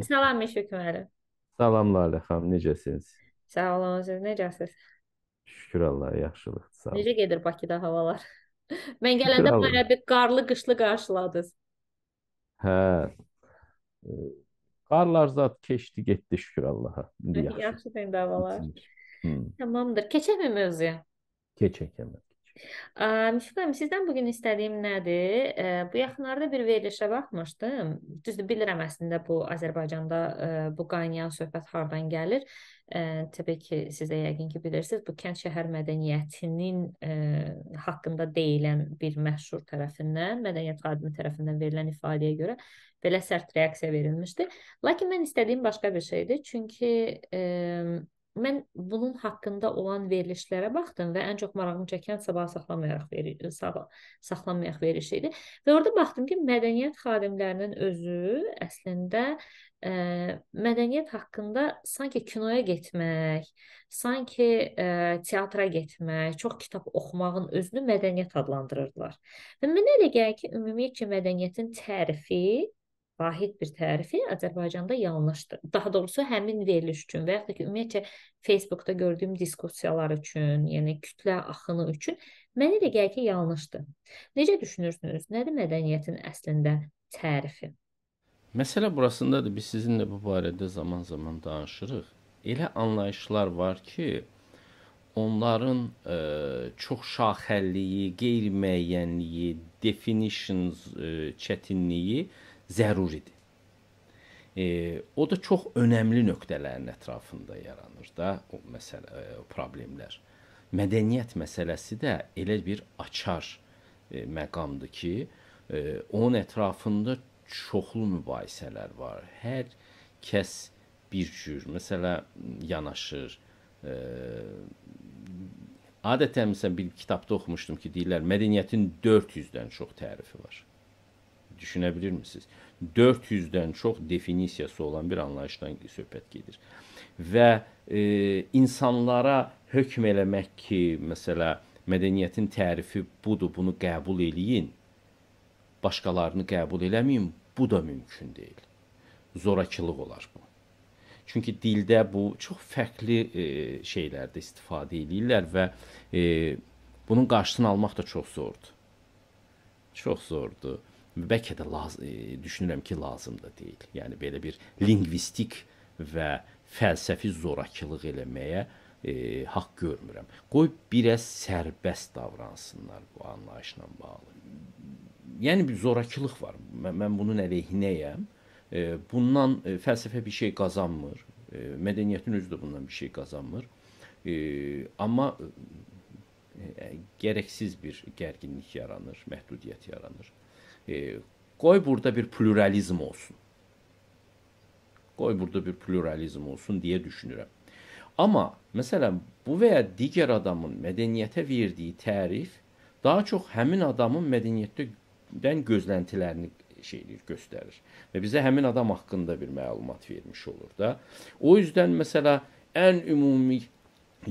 Salam Müşfiq müəllim. Salam Lalə xanım, necəsiniz? Sağ olun, siz necəsiniz? Şükür Allah'a, yaxşılıq. Sağ olun. Necə gedir Bakıda havalar? Mən gələndə belə bir qarlı, qışlı qarşıladınız. Hə. E, qarlar zat keçdi, getdi şükür Allah'a. İndi hə, yaxşı. Yaxşı məndə havalar. Hı. Tamamdır. Keçək mi mövzuya? Keçək həmən. Müşfiqəm, sizdən bugün istədiyim nədir? Bu yaxınlarda bir verilişə baxmışdım. Düzdür, bilirəm əslində bu Azərbaycanda e, bu qaynayan söhbət hardan gəlir. E, təbii ki, siz də yəqin ki, bilirsiniz, bu kənd şəhər mədəniyyətinin e, haqqında deyilən bir məşhur tərəfindən, mədəniyyət xadimi tərəfindən verilən ifadəyə görə belə sərt reaksiya verilmişdi. Lakin mən istədiyim başqa bir şeydir. Çünki mən bunun haqqında olan verilişlərə baxdım və ən çox marağımı çəkən sabah saxlamayaraq veri, sabah saxlamayaraq verişi idi. Və orada baxdım ki, mədəniyyət xadimlərinin özü əslində ə, e, mədəniyyət haqqında sanki kinoya getmək, sanki ə, e, teatra getmək, çox kitab oxumağın özünü mədəniyyət adlandırırdılar. Və mənə elə gəlir ki, ümumiyyətcə mədəniyyətin tərifi vahid bir tərifi Azərbaycanda yanlışdır. Daha doğrusu həmin veriliş üçün və yaxud da ki, ümumiyyətcə Facebookda gördüyüm diskussiyalar üçün, yəni kütlə axını üçün mənə elə gəlir ki, yanlışdır. Necə düşünürsünüz? Nədir mədəniyyətin əslində tərifi? Məsələ burasındadır. Biz sizinlə bu barədə zaman-zaman danışırıq. Elə anlayışlar var ki, onların ə, e, çox şaxəlliyi, qeyri-müəyyənliyi, definitions ə, e, çətinliyi ə, zəruridir. E, o da çox önəmli nöqtələrin ətrafında yaranır da o məsələ e, o problemlər. Mədəniyyət məsələsi də elə bir açar e, məqamdır ki, e, onun ətrafında çoxlu mübahisələr var. Hər kəs bir cür məsələ yanaşır. E, adətən məsələn bir kitabda oxumuşdum ki, deyirlər mədəniyyətin 400-dən çox tərifi var. Düşünə bilirmisiniz? 400-dən çox definisiyası olan bir anlayışdan söhbət gedir. Və e, insanlara hökm eləmək ki, məsələ mədəniyyətin tərifi budur, bunu qəbul eləyin. Başqalarını qəbul eləməyin, bu da mümkün deyil. Zorakılıq olar bu. Çünki dildə bu çox fərqli e, şeylərdə istifadə edirlər və e, bunun qarşısını almaq da çox zordur. Çox zordur bəlkə də laz e, düşünürəm ki, lazım da deyil. Yəni belə bir lingvistik və fəlsəfi zorakılıq eləməyə e, haqq görmürəm. Qoy biraz sərbəst davransınlar bu anlayışla bağlı. Yəni bir zorakılıq var. Mən, mən bunun əleyhinəyəm. E, bundan e, fəlsəfə bir şey qazanmır. E, mədəniyyətin özü də bundan bir şey qazanmır. E, amma e, e gərəksiz bir gərginlik yaranır, məhdudiyyət yaranır. E, qoy burada bir pluralizm olsun. Qoy burada bir pluralizm olsun deyə düşünürəm. Amma məsələn bu və ya digər adamın mədəniyyətə verdiyi tərif daha çox həmin adamın mədəniyyətdən gözləntilərini şey eləyir, göstərir və bizə həmin adam haqqında bir məlumat vermiş olur da. O üzdən məsələ ən ümumi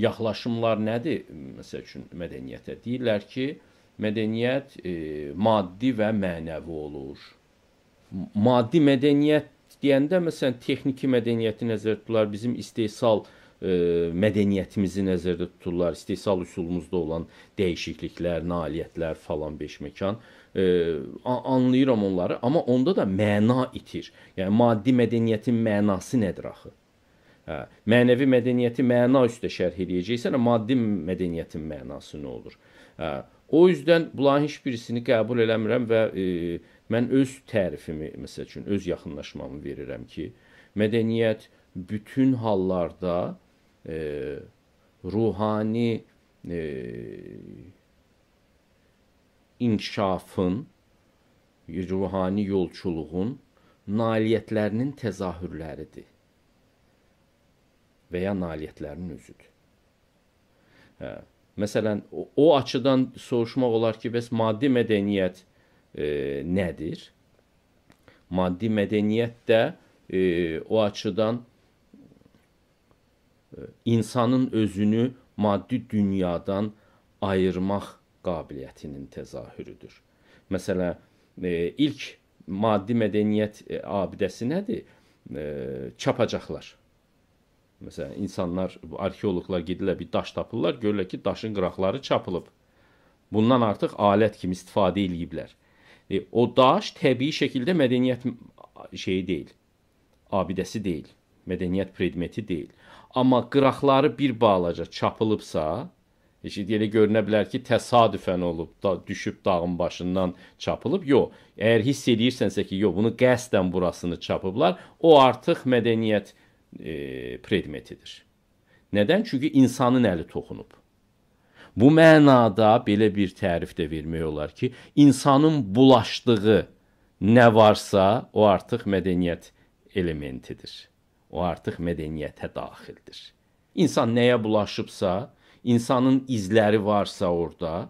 yaxlaşımlar nədir? Məsəl üçün mədəniyyətə deyirlər ki, mədəniyyət e, maddi və mənəvi olur. Maddi mədəniyyət deyəndə məsələn texniki mədəniyyəti nəzərdə tuturlar, bizim istehsal e, mədəniyyətimizi nəzərdə tuturlar, istehsal üsulumuzda olan dəyişikliklər, nailiyyətlər falan beş məkan e, anlayıram onları, amma onda da məna itir. Yəni maddi mədəniyyətin mənası nədir axı? Hə, mənəvi mədəniyyəti məna üstə şərh eləyəcəksən, maddi mədəniyyətin mənası nə olur? Hə, O üzdən bunların heç birisini qəbul eləmirəm və e, mən öz tərifimi, məsəl üçün, öz yaxınlaşmamı verirəm ki, mədəniyyət bütün hallarda e, ruhani e, inkişafın, ruhani yolçuluğun nailiyyətlərinin təzahürləridir və ya nailiyyətlərinin özüdür. Hə. Məsələn, o, o açıdan soruşmaq olar ki, bəs maddi mədəniyyət e, nədir? Maddi mədəniyyət də e, o açıdan e, insanın özünü maddi dünyadan ayırmaq qabiliyyətinin təzahürüdür. Məsələn, e, ilk maddi mədəniyyət e, abidəsi nədir? E, çapacaqlar Məsələn, insanlar, arxeoloqlar gedirlər bir daş tapırlar, görürlər ki, daşın qıraqları çapılıb. Bundan artıq alət kimi istifadə eləyiblər. E, o daş təbii şəkildə mədəniyyət şeyi deyil. Abidəsi deyil, mədəniyyət predmeti deyil. Amma qıraqları bir balaca çapılıbsa, Heç elə görünə bilər ki, təsadüfən olub, da düşüb dağın başından çapılıb. Yox, əgər hiss eləyirsənsə ki, yox, bunu qəsdən burasını çapıblar, o artıq mədəniyyət e, predmetidir. Nədən? Çünki insanın əli toxunub. Bu mənada belə bir tərif də vermək olar ki, insanın bulaşdığı nə varsa, o artıq mədəniyyət elementidir. O artıq mədəniyyətə daxildir. İnsan nəyə bulaşıbsa, insanın izləri varsa orada,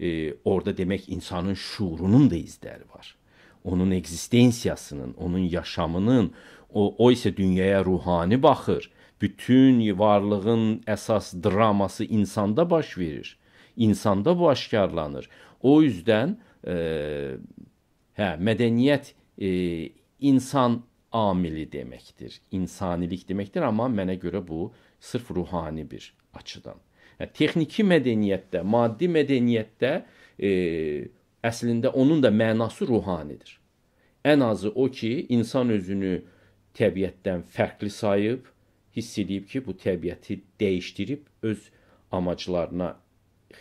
e, orada demək insanın şuurunun da izləri var. Onun eksistensiyasının, onun yaşamının, O, o isə dünyaya ruhani baxır. Bütün varlığın əsas draması insanda baş verir. İnsanda bu aşkarlanır. O üzdən e, hə mədəniyyət e, insan amili deməkdir. İnsanilik deməkdir, amma mənə görə bu sırf ruhani bir açıdan. Hə texniki mədəniyyətdə, maddi mədəniyyətdə e, əslində onun da mənası ruhanidir. Ən azı o ki, insan özünü təbiətdən fərqli sayıb, hiss edib ki, bu təbiəti dəyişdirib öz amaclarına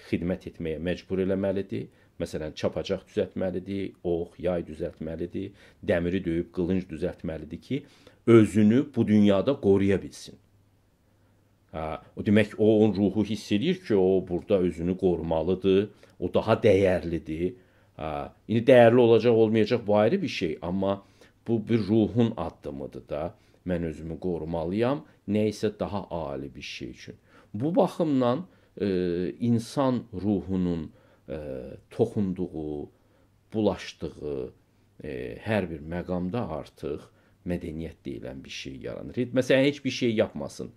xidmət etməyə məcbur eləməlidir. Məsələn, çapacaq düzəltməlidir, ox, yay düzəltməlidir, dəmiri döyüb qılınc düzəltməlidir ki, özünü bu dünyada qoruya bilsin. Hə, o demək o onun ruhu hiss eləyir ki, o burada özünü qorumalıdır, o daha dəyərlidir. Hə, indi dəyərli olacaq, olmayacaq bu ayrı bir şey, amma Bu bir ruhun addımıdır da. Mən özümü qorumalıyam nə isə daha ali bir şey üçün. Bu baxımdan e, insan ruhunun e, toxunduğu, bulaşdığı e, hər bir məqamda artıq mədəniyyət deyilən bir şey yaranır. E, məsələn, heç bir şey yapmasın.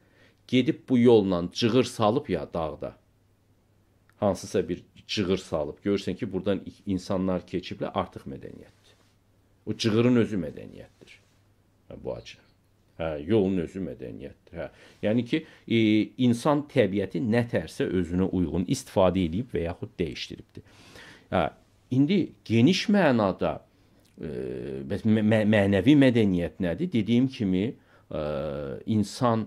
Gedib bu yolla cığır salıb ya dağda. Hansısa bir cığır salıb. Görürsən ki, burdan insanlar keçiblə artıq mədəniyyət. O cığırın özü mədəniyyətdir. Hə, bu acı. Hə, yolun özü mədəniyyətdir. Hə. Yəni ki, e, insan təbiəti nə tərsə özünə uyğun istifadə edib və yaxud dəyişdiribdi. Hə, indi geniş mənada e, mə mənəvi mədəniyyət nədir? Dediyim kimi, e, insan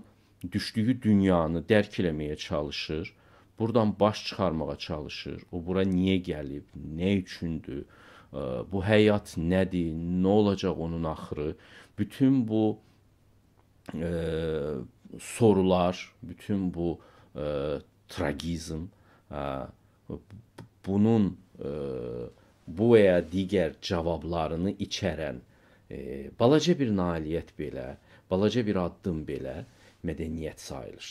düşdüyü dünyanı dərk eləməyə çalışır. Buradan baş çıxarmağa çalışır. O bura niyə gəlib, nə üçündür? bu həyat nədir, nə olacaq onun axırı, bütün bu ə, e, sorular, bütün bu ə, e, tragizm ə, e, bunun ə, bu və ya digər cavablarını içərən ə, balaca bir nailiyyət belə, balaca bir addım belə mədəniyyət sayılır.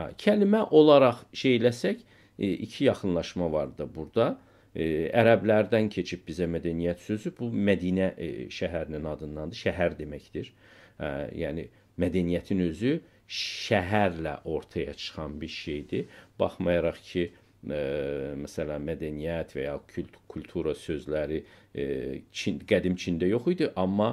Ha, kəlmə olaraq şeyləsək, e, iki yaxınlaşma var da burada e, ərəblərdən keçib bizə mədəniyyət sözü bu Mədinə e, şəhərinin adındandır. Şəhər deməkdir. E, yəni mədəniyyətin özü şəhərlə ortaya çıxan bir şeydir. Baxmayaraq ki, e, məsələn mədəniyyət və ya kült kultura sözləri e, Çin qədim Çində yox idi, amma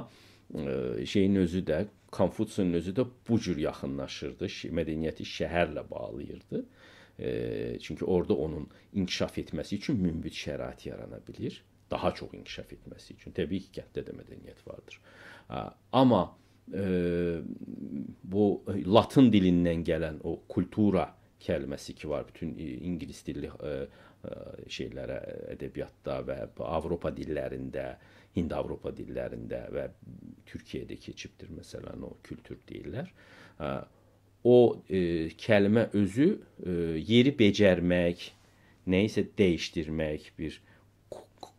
e, şeyin özü də Konfutsin özü də bu cür yaxınlaşırdı. Mədəniyyəti şəhərlə bağlayırdı. E, E, çünki orada onun inkişaf etməsi üçün münbit şərait yarana bilir. Daha çox inkişaf etməsi üçün. Təbii ki, kənddə də mədəniyyət vardır. Amma e, bu latın dilindən gələn o kultura kəlməsi ki var bütün ingilis dilli e, şeylərə ədəbiyyatda və Avropa dillərində, Hind-Avropa dillərində və Türkiyədə keçibdir məsələn o kültür deyirlər. E, o e, kəlmə özü e, yeri becərmək, nəyisə dəyişdirmək, bir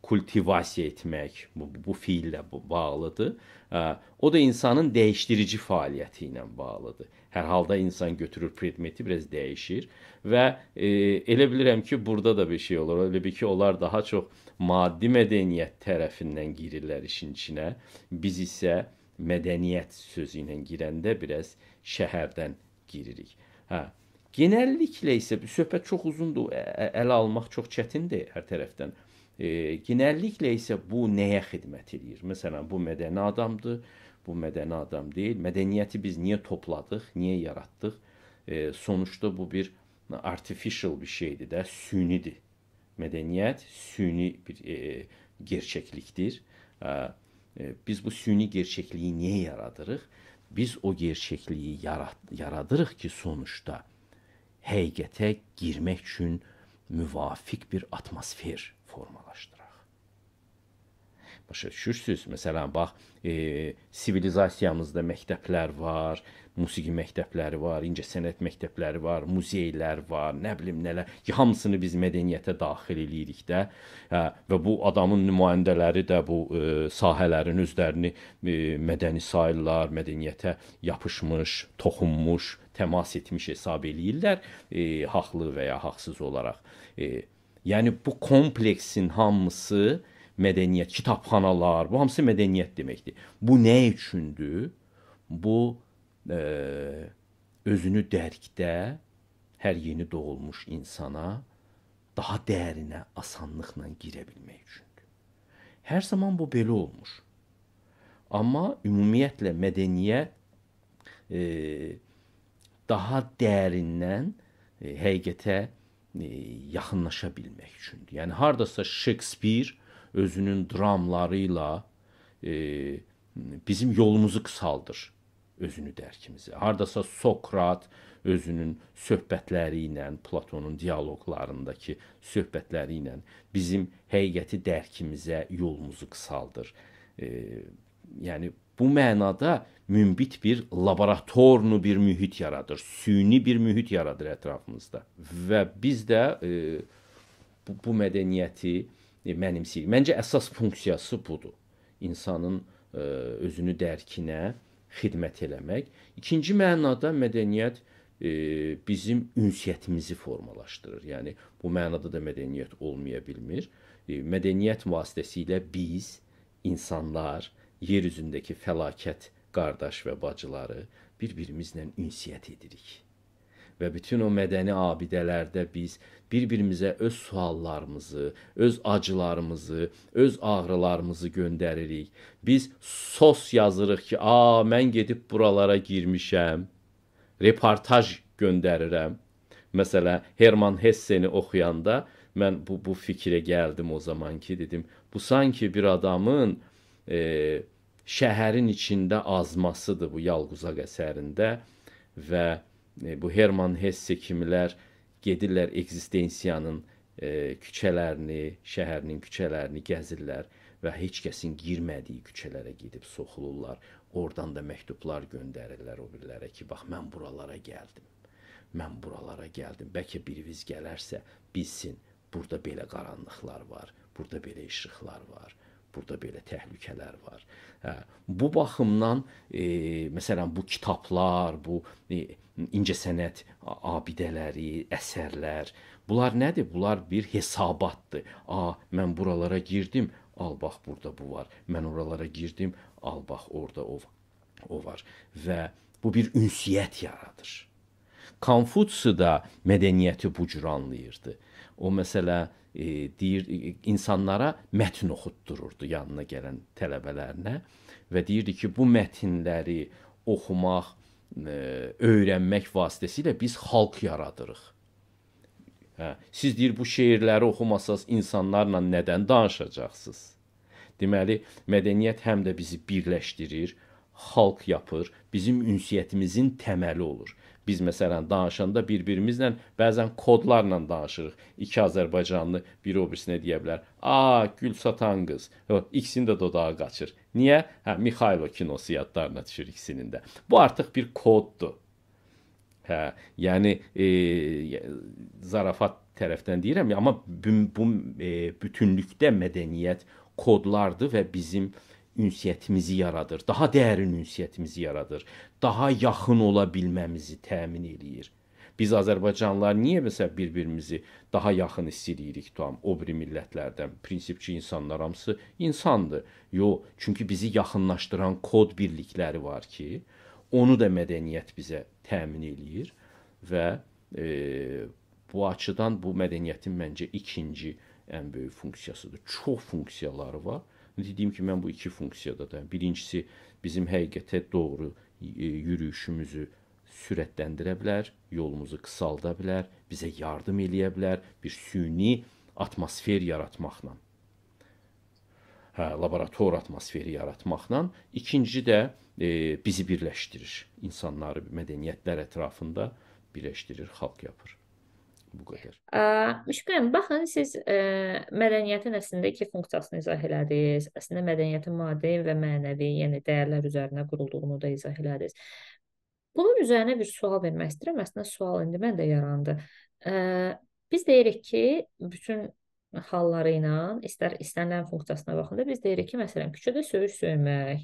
kultivasiya etmək bu, bu fiillə bağlıdır. E, o da insanın dəyişdirici fəaliyyəti ilə bağlıdır. Hər halda insan götürür predmeti biraz dəyişir və e, elə bilirəm ki, burada da bir şey olur. Elə bir ki, onlar daha çox maddi mədəniyyət tərəfindən girirlər işin içinə. Biz isə mədəniyyət sözü ilə girəndə biraz şəhərdən giririk. Hə. Genəlliklə isə söhbət çox uzundur, ələ almaq çox çətindir hər tərəfdən. E, genəlliklə isə bu nəyə xidmət eləyir? Məsələn, bu mədəni adamdır, bu mədəni adam deyil. Mədəniyyəti biz niyə topladıq, niyə yaratdıq? E, sonuçda bu bir artificial bir şeydir də, sünidir. Mədəniyyət süni bir e, gerçəklikdir. Hə. E, biz bu süni gerçəkliyi niyə yaradırıq? E, biz o gerçekliyi yarat, yaradırıq ki, sonuçta həqiqətə girmək üçün müvafiq bir atmosfer formalaşdırır. Başa düşürsüz? Məsələn, bax, e, sivilizasiyamızda məktəblər var, musiqi məktəbləri var, incəsənət məktəbləri var, muzeylər var, nə bilim nələr. Hamısını biz mədəniyyətə daxil eləyirik də. Hə, və bu adamın nümayəndələri də bu e, sahələrin özlərini e, mədəni sayırlar, mədəniyyətə yapışmış, toxunmuş, təmas etmiş hesab eləyirlər, e, haqlı və ya haqsız olaraq. E, yəni bu kompleksin hamısı e, mədəniyyət, kitabxanalar, bu hamısı mədəniyyət deməkdir. Bu nə üçündür? Bu e, özünü dərkdə hər yeni doğulmuş insana daha dərinə asanlıqla girə bilmək üçündür. Hər zaman bu belə olmuş. Amma ümumiyyətlə mədəniyyət e, daha dərindən e, həqiqətə e, yaxınlaşa bilmək üçündür. Yəni hardasa Shakespeare özünün dramları ilə e, bizim yolumuzu qısaldır özünü dərkimizi. Hardasa Sokrat özünün söhbətləri ilə, Platonun dialoqlarındakı söhbətləri ilə bizim həqiqəti dərkimizə yolumuzu qısaldır. E, yəni bu mənada münbit bir laboratornu bir mühit yaradır. Süni bir mühit yaradır ətrafımızda. Və biz də e, bu, bu mədəniyyəti E, mənimsəyir. Məncə əsas funksiyası budur. İnsanın ə, e, özünü dərkinə xidmət eləmək. İkinci mənada mədəniyyət e, bizim ünsiyyətimizi formalaşdırır. Yəni bu mənada da mədəniyyət olmaya bilmir. E, mədəniyyət vasitəsilə biz insanlar yer üzündəki fəlakət qardaş və bacıları bir-birimizlə ünsiyyət edirik və bütün o mədəni abidələrdə biz bir-birimizə öz suallarımızı, öz acılarımızı, öz ağrılarımızı göndəririk. Biz sos yazırıq ki, "A, mən gedib buralara girmişəm." Reportaj göndərirəm. Məsələn, Herman Hesse-ni oxuyanda mən bu bu fikrə gəldim o zaman ki, dedim, bu sanki bir adamın e, şəhərin içində azmasıdır bu Yalquzaq əsərində və E, bu Herman Hesse kimilər gedirlər eksistensiyanın e, küçələrini, şəhərinin küçələrini gəzirlər və heç kəsin girmədiyi küçələrə gedib soxulurlar. Oradan da məktublar göndərirlər o birlərə ki, bax mən buralara gəldim. Mən buralara gəldim. Bəlkə biriniz gələrsə, bilsin, burada belə qaranlıqlar var, burada belə işıqlar var burada belə təhlükələr var. Hə, bu baxımdan e, məsələn bu kitablar, bu e, incəsənət abidələri, əsərlər, bunlar nədir? Bunlar bir hesabatdır. A, mən buralara girdim, al bax burada bu var. Mən oralara girdim, al bax orada o o var və bu bir ünsiyyət yaradır. Konfutsi də mədəniyyəti bu cür anlayırdı. O məsələ e, deyir e, insanlara mətn oxutdururdu yanına gələn tələbələrinə və deyirdi ki, bu mətnləri oxumaq, e, öyrənmək vasitəsilə biz xalq yaradırıq. Hə, siz deyir bu şeirləri oxumasaz insanlarla nədən danışacaqsınız? Deməli, mədəniyyət həm də bizi birləşdirir, xalq yapır, bizim ünsiyyətimizin təməli olur. Biz mesela danışanda bir-birimizlə bəzən kodlarla danışırıq. İki Azerbaycanlı biri o deyə bilər: "A, gül satan kız." İkisini də dodağa qaçır. Niyə? Hə, Mikhailo kinosu yadlarına düşür ikisinin də. Bu artık bir koddur. Hə, yəni e, zarafat tərəfdən deyirəm, ama bu, bu e, bütünlükdə mədəniyyət kodlardır və bizim ünsiyyətimizi yaradır, daha dərin ünsiyyətimizi yaradır, daha yaxın ola bilməmizi təmin eləyir. Biz Azərbaycanlılar niyə məsəl bir-birimizi daha yaxın hiss edirik tam o biri millətlərdən? Prinsipçi insanlar hamısı insandır. Yo, çünki bizi yaxınlaşdıran kod birlikləri var ki, onu da mədəniyyət bizə təmin eləyir və e, bu açıdan bu mədəniyyətin məncə ikinci ən böyük funksiyasıdır. Çox funksiyaları var. Dediyim kimi mən bu iki funksiyada da. Birincisi bizim həqiqətə doğru e, yürüyüşümüzü sürətləndirə bilər, yolumuzu qısalda bilər, bizə yardım eləyə bilər bir süni atmosfer yaratmaqla. Hə, laborator atmosferi yaratmaqla. İkinci də e, bizi birləşdirir. İnsanları mədəniyyətlər ətrafında birləşdirir, xalq yapır bu qədər. Müşkürəm, baxın, siz ə, mədəniyyətin əslində iki funksiyasını izah elədiniz. Əslində mədəniyyətin maddi və mənəvi, yəni dəyərlər üzərinə qurulduğunu da izah elədiniz. Bunun üzərinə bir sual vermək istəyirəm. Əslində sual indi məndə yarandı. Ə, biz deyirik ki, bütün halları ilə istər istənilən funksiyasına baxanda biz deyirik ki, məsələn, küçədə söyüş söymək,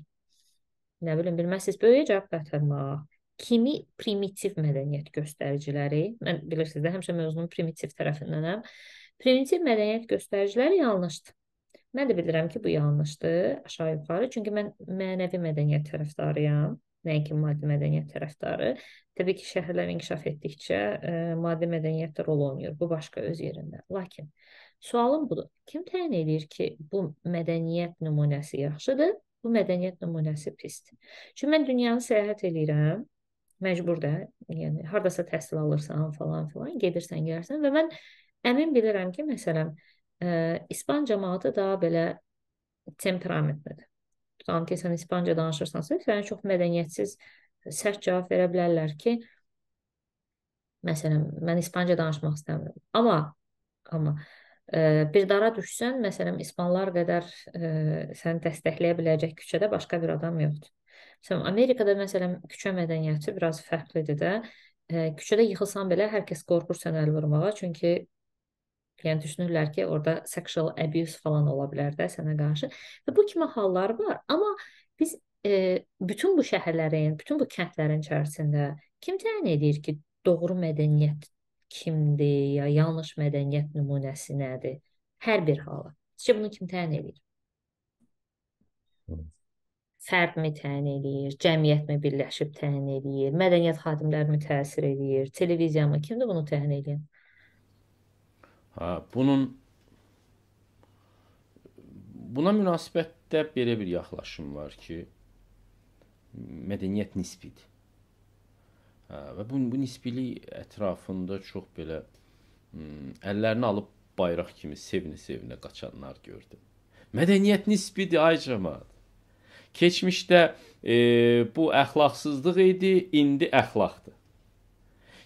nə bilim, bilməzsiz böyüyə cavab qaytarmaq, kimi primitiv mədəniyyət göstəriciləri, mən bilirsiniz də həmişə mövzunun primitiv tərəfindənəm. Primitiv mədəniyyət göstəriciləri yanlışdır. Mən də bilirəm ki, bu yanlışdır, aşağı yuxarı, çünki mən mənəvi mədəniyyət tərəfdarıyam nəinki maddi mədəniyyət tərəfdarı. Təbii ki, şəhərlər inkişaf etdikcə ə, e, maddi mədəniyyət də rol oynayır. Bu başqa öz yerində. Lakin sualım budur. Kim təyin edir ki, bu mədəniyyət nümunəsi yaxşıdır, bu mədəniyyət nümunəsi pisdir? Çünki mən dünyanı səyahət eləyirəm məcbur da, yəni hardasa təhsil alırsan falan filan, gedirsən, gəlirsən və mən əmin bilirəm ki, məsələn, ə, e, İspan cəmaatı daha belə temperamentlidir. Tutan ki, sən İspanca danışırsansa, sənə çox mədəniyyətsiz sərt cavab verə bilərlər ki, məsələn, mən İspanca danışmaq istəmirəm. Amma amma ə, e, bir dara düşsən, məsələn, İspanlar qədər ə, e, səni dəstəkləyə biləcək küçədə başqa bir adam yoxdur. Sən Amerikada məsələn küçə mədəniyyəti biraz fərqlidir də. E, küçədə yıxılsan belə hər kəs qorxur sənə əl vurmağa, çünki yəni düşünürlər ki, orada sexual abuse falan ola bilər də sənə qarşı. Və bu kimi hallar var, amma biz e, bütün bu şəhərlərin, bütün bu kəndlərin içərisində kim təyin edir ki, doğru mədəniyyət kimdir ya yanlış mədəniyyət nümunəsi nədir? Hər bir hala. Sizcə bunu kim təyin edir? fərdmi təyin eləyir, cəmiyyətmi birləşib təyin eləyir, mədəniyyət xadimlərimi təsir eləyir, televiziyamı, kimdir bunu təyin edən? Ha, bunun buna münasibətdə belə bir yaxlaşım var ki, mədəniyyət nisbidir. Ha, və bu bu nisbilik ətrafında çox belə hmm, əllərini alıb bayraq kimi sevinə-sevinə qaçanlar gördüm. Mədəniyyət nisbidir ay cəmaət. Keçmişdə e, bu əxlaqsızlıq idi, indi əxlaqdır.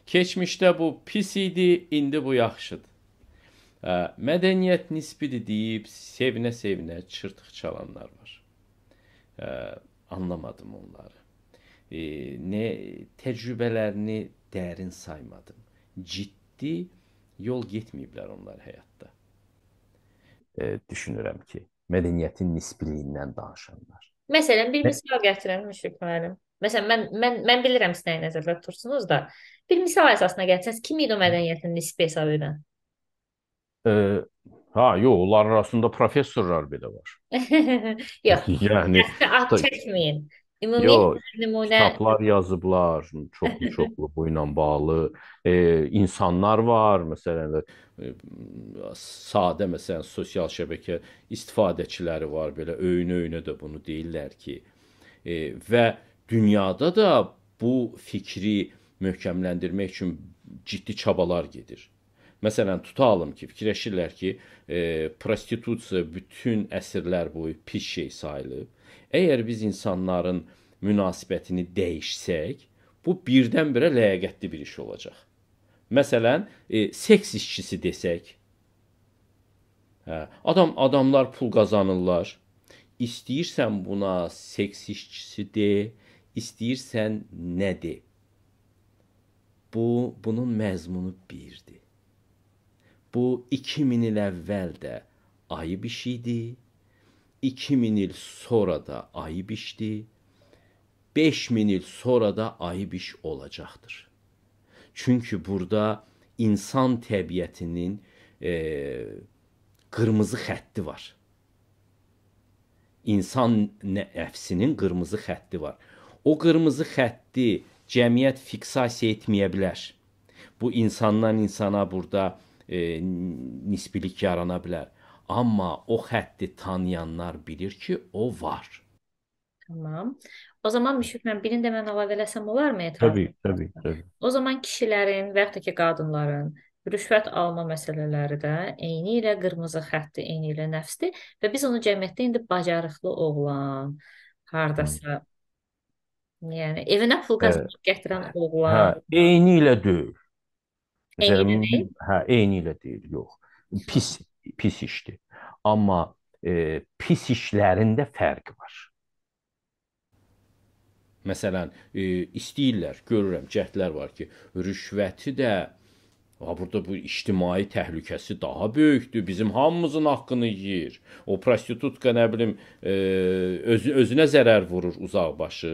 Keçmişdə bu pis idi, indi bu yaxşıdır. Ə, e, mədəniyyət nisbidir deyib sevinə-sevinə çırtıq çalanlar var. Ə, e, anlamadım onları. E, nə təcrübələrini dərin saymadım. Ciddi yol getməyiblər onlar həyatda. E, düşünürəm ki, mədəniyyətin nisbiliyindən danışanlar. Məsələn, bir misal gətirəm müşriklərim. Məsələn, mən mən mən bilirəm siz nəyi nəzərdə tutursunuz da, bir misal əsasına gəlsəniz, kim idi o mədəniyyətin nisbi hesab edən? E, ha, yox, onların arasında professorlar belə var. yox. yəni, at çəkməyin. Ümumi Yo, nümunə kitablar yazıblar, çoxlu-çoxlu bu ilə bağlı e, insanlar var, məsələn, e, sadə məsələn sosial şəbəkə istifadəçiləri var, belə öyünə-öyünə də bunu deyirlər ki, e, və dünyada da bu fikri möhkəmləndirmək üçün ciddi çabalar gedir. Məsələn, tutalım ki, fikirləşirlər ki, e, prostitusiya bütün əsrlər boyu pis şey sayılıb Əgər biz insanların münasibətini dəyişsək, bu birdən-birə ləyaqətli bir iş olacaq. Məsələn, e, seks işçisi desək, hə, adam adamlar pul qazanırlar. İstəyirsən buna seks işçisi de, istəyirsən nə de. Bu bunun məzmunu birdir. Bu 2000 il əvvəl də ayıb iş idi 2000 il sonra da ayıb işdi, 5000 il sonra da ayıb iş olacaqdır. Çünki burada insan təbiətinin e, qırmızı xətti var. İnsan nəfsinin qırmızı xətti var. O qırmızı xətti cəmiyyət fiksasiya etməyə bilər. Bu insandan insana burada e, nisbilik yarana bilər. Amma o xətti tanıyanlar bilir ki, o var. Tamam. O zaman Müşfiqlə birini də mən əlavə eləsəm olarmı etiraf? Təbii, təbii, təbii. O zaman kişilərin və yaxud da ki, qadınların rüşvət alma məsələləri də eyni ilə qırmızı xətti, eyni ilə nəfsdir və biz onu cəmiyyətdə indi bacarıqlı oğlan hardasa yəni evinə pul hə. qazanıb gətirən oğlan. Hə, eyni ilə deyil. Eyni ilə deyil. Hə, eyni ilə deyil, yox. Pis pis işdir. Amma e, pis işlərində fərq var. Məsələn, e, istəyirlər, görürəm cəhdlər var ki, rüşvəti də Ha burada bu ictimai təhlükəsi daha böyükdür. Bizim hamımızın haqqını yeyir. O prostitutka nə bilim e, öz, özünə zərər vurur uzaqbaşı.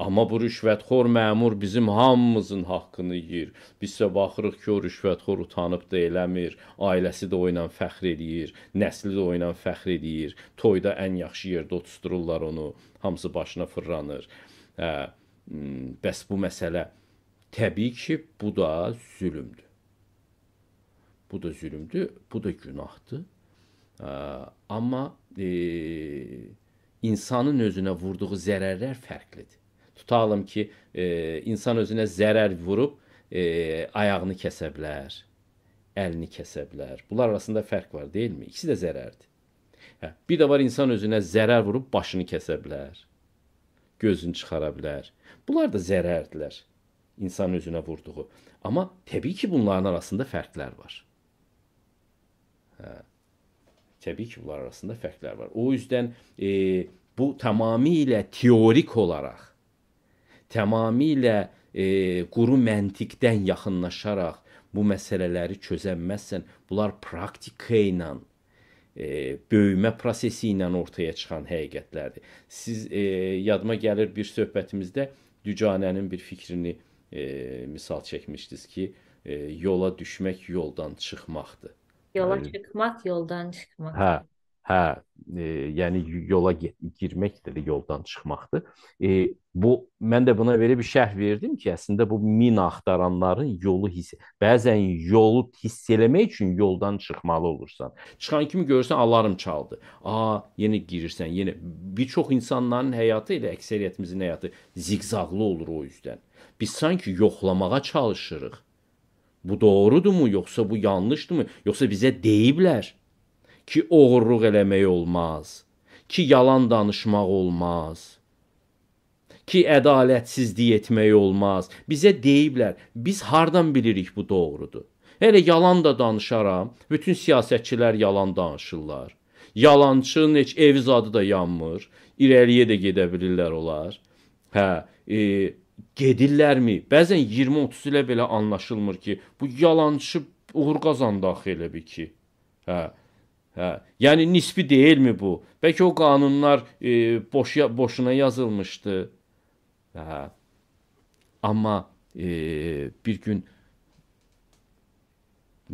Amma bu rüşvətxor məmur bizim hamımızın haqqını yeyir. Bizsə baxırıq ki, o rüşvətxor utanıb da eləmir, ailəsi də o ilə fəxr eləyir, nəsli də o ilə fəxr eləyir. Toyda ən yaxşı yerdə otuzdururlar onu, hamısı başına fırlanır. Hə, bəs bu məsələ təbii ki, bu da zülmdür. Bu da zülmdür, bu da günahdır. Hə, amma e, insanın özünə vurduğu zərərlər fərqlidir tutalım ki, e, insan özünə zərər vurub e, ayağını kəsə bilər, əlini kəsə bilər. Bunlar arasında fərq var, deyilmi? İkisi də zərərdir. Hə, bir də var insan özünə zərər vurub başını kəsə bilər, gözünü çıxara bilər. Bunlar da zərərdilər insan özünə vurduğu. Amma təbii ki, bunların arasında fərqlər var. Hə. Təbii ki, bunlar arasında fərqlər var. O üzdən e, bu tamamilə teorik olaraq tamamilə e, quru məntiqdən yaxınlaşaraq bu məsələləri çözənməzsən, bunlar praktika ilə e, böyümə prosesi ilə ortaya çıxan həqiqətlərdir. Siz e, yadıma gəlir bir söhbətimizdə Dücanənin bir fikrini e, misal çəkmişdiniz ki, e, yola düşmək yoldan çıxmaqdır. Yola yəni, çıxmaq yoldan çıxmaq. Hə, Hə, e, yəni yola get, girmək də yoldan çıxmaqdır. E, bu mən də buna belə bir şərh verdim ki, əslində bu mina axtaranların yolu hiss bəzən yolu hiss eləmək üçün yoldan çıxmalı olursan. Çıxan kimi görürsən alarm çaldı. A, yenə girirsən, yenə bir çox insanların həyatı elə əksəriyyətimizin həyatı ziqzaqlı olur o yüzdən. Biz sanki yoxlamağa çalışırıq. Bu doğrudurmu yoxsa bu yanlışdırmı? Yoxsa bizə deyiblər? ki, oğurluq eləmək olmaz, ki, yalan danışmaq olmaz, ki, ədalətsizlik etmək olmaz. Bizə deyiblər, biz hardan bilirik bu doğrudur? Elə yalan da danışaram. Bütün siyasətçilər yalan danışırlar. Yalançının heç evi zadı da yanmır. İrəliyə də gedə bilirlər onlar. Hə, e, gedirlərmi? Bəzən 20-30 ilə belə anlaşılmır ki, bu yalançı uğur qazandı axı elə bir ki. Hə, Hə, yəni nisbi deyilmi bu? Bəlkə o qanunlar e, boşa boşuna yazılmışdı. Hə. Amma e, bir gün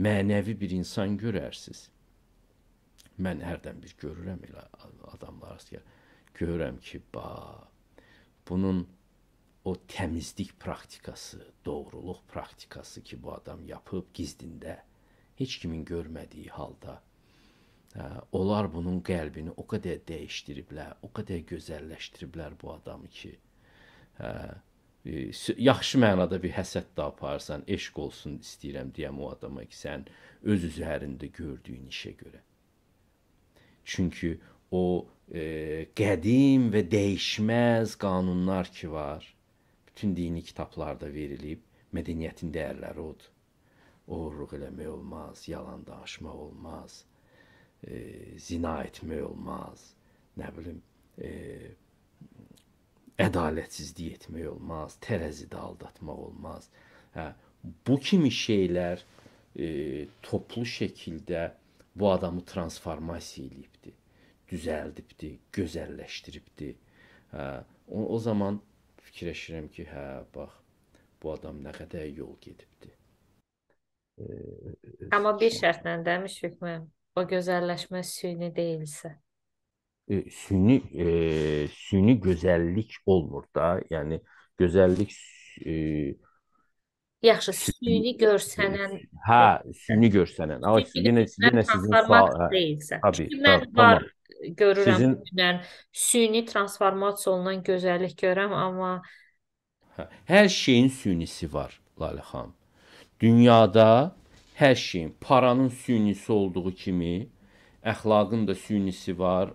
mənəvi bir insan görərsiz. Mən hərdən bir görürəm elə adamlar ki, görürəm ki, ba bunun o təmizlik praktikası, doğruluq praktikası ki, bu adam yapıb gizdində heç kimin görmədiyi halda Hə, onlar bunun qəlbini o qədər dəyişdiriblər, o qədər gözəlləşdiriblər bu adamı ki, ə, hə, e, yaxşı mənada bir həsəd də aparsan, eşq olsun istəyirəm deyəm o adama ki, sən öz üzərində gördüyün işə görə. Çünki o e, qədim və dəyişməz qanunlar ki var, bütün dini kitablarda verilib, mədəniyyətin dəyərləri odur. Oğurluq eləmək olmaz, yalan danışmaq olmaz e, zina etmək olmaz. Nə bilim, e, ədalətsizlik etmək olmaz, tərəzidə aldatmaq olmaz. Hə, bu kimi şeylər e, toplu şəkildə bu adamı transformasiya elibdi, düzəldibdi, gözəlləşdiribdi. Hə, o, o zaman fikirləşirəm ki, hə, bax bu adam nə qədər yol gedibdi. E, e, e, Amma bir şərtlə də müşfiq müəllim. O gözəlləşmə süni deyilsə. E, süni e, süni gözəllik olmur da, yəni gözəllik e, Yaxşı, süni görsənən. Hə, süni görsənən. Amma yenə yenə sizin sual hə, deyilsə. Tabii, Çünki mən tamam, var tamam. görürəm sizin... dünən süni transformasiya olunan gözəllik görürəm, amma hə, hər şeyin sünisi var, Lalə xanım. Dünyada hər şeyin paranın süynisi olduğu kimi əxlaqın da süynisi var,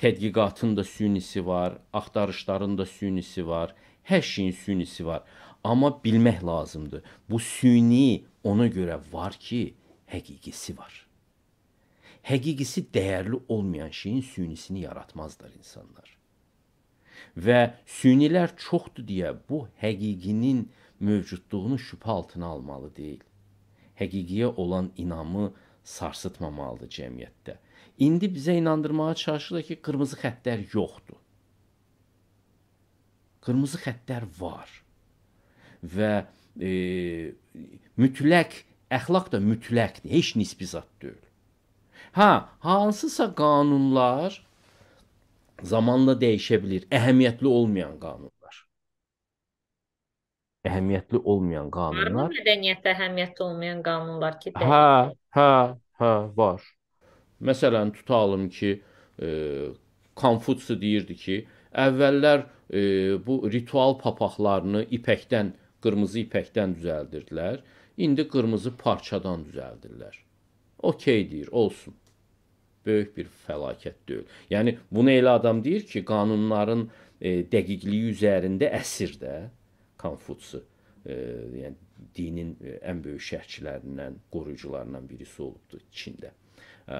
tədqiqatın da süynisi var, axtarışların da süynisi var, hər şeyin süynisi var. Amma bilmək lazımdır. Bu süni ona görə var ki, həqiqisi var. Həqiqisi dəyərli olmayan şeyin sünisini yaratmazlar insanlar. Və sünilər çoxdur deyə bu həqiqinin mövcudluğunu şübhə altına almalı deyil həqiqiyə olan inamı sarsıtmamalıdır cəmiyyətdə. İndi bizə inandırmağa çalışırlar ki, qırmızı xəttlər yoxdur. Qırmızı xəttlər var. Və e, mütləq əxlaq da mütləqdir, heç nisbi zat deyil. Hə, hansısa qanunlar zamanla dəyişə bilər, əhəmiyyətli olmayan qanun əhəmiyyətli olmayan qanunlar. Var mədəniyyətə əhəmiyyətli olmayan qanunlar ki, dəqiq. Hə, hə, hə, var. Məsələn, tutalım ki, e, Konfutsi deyirdi ki, əvvəllər e, bu ritual papaqlarını ipəkdən, qırmızı ipəkdən düzəldirdilər. İndi qırmızı parçadan düzəldirlər. OK deyir, olsun. Böyük bir fəlakət deyil. Yəni bunu elə adam deyir ki, qanunların e, dəqiqliyi üzərində əsir də. Konfutsi e, yəni dinin e, ən böyük şərhçilərindən, qoruyucularından birisi olubdu Çində. E,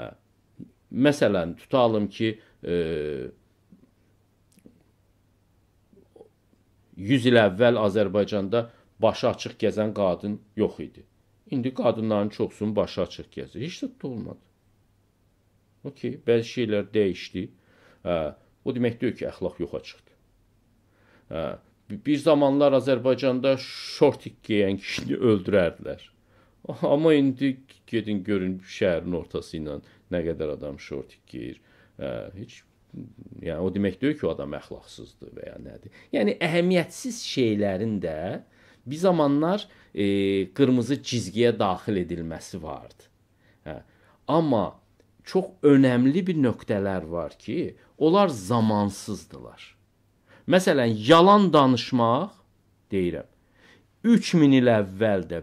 məsələn, tutalım ki, e, 100 il əvvəl Azərbaycanda başı açıq gəzən qadın yox idi. İndi qadınların çoxsunun başı açıq gəzir. Heç də olmadı. Okay, bəzi şeylər dəyişdi. E, o demək deyil ki, əxlaq yoxa çıxdı. E, Bir zamanlar Azərbaycanda şortik geyən kişini öldürərdilər. Amma indi gedin görün şəhərin ortası ilə nə qədər adam şortik geyir. Hə, heç yəni o demək deyil ki, o adam əxlaqsızdır və ya nədir. Yəni əhəmiyyətsiz şeylərin də bir zamanlar e, qırmızı cizgiyə daxil edilməsi vardı. Hə. Amma çox önəmli bir nöqtələr var ki, onlar zamansızdılar. Məsələn, yalan danışmaq deyirəm. 3000 il əvvəl də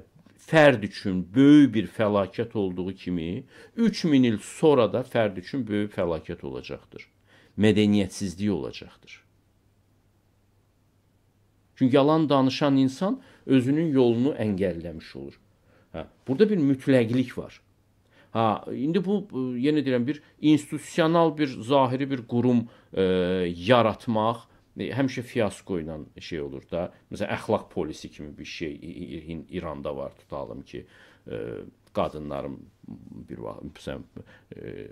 fərd üçün böyük bir fəlakət olduğu kimi, 3000 il sonra da fərd üçün böyük fəlakət olacaqdır. Mədəniyyətsizlik olacaqdır. Çünki yalan danışan insan özünün yolunu əngəlləmiş olur. Hə, burada bir mütləqlik var. Ha, hə, indi bu yenə deyirəm bir institusional bir zahiri bir qurum e, yaratmaq həmişə fiasko ilə şey olur da. Məsələn, əxlaq polisi kimi bir şey İranda var, tutalım ki, e, qadınların bir vaxt məsələn e,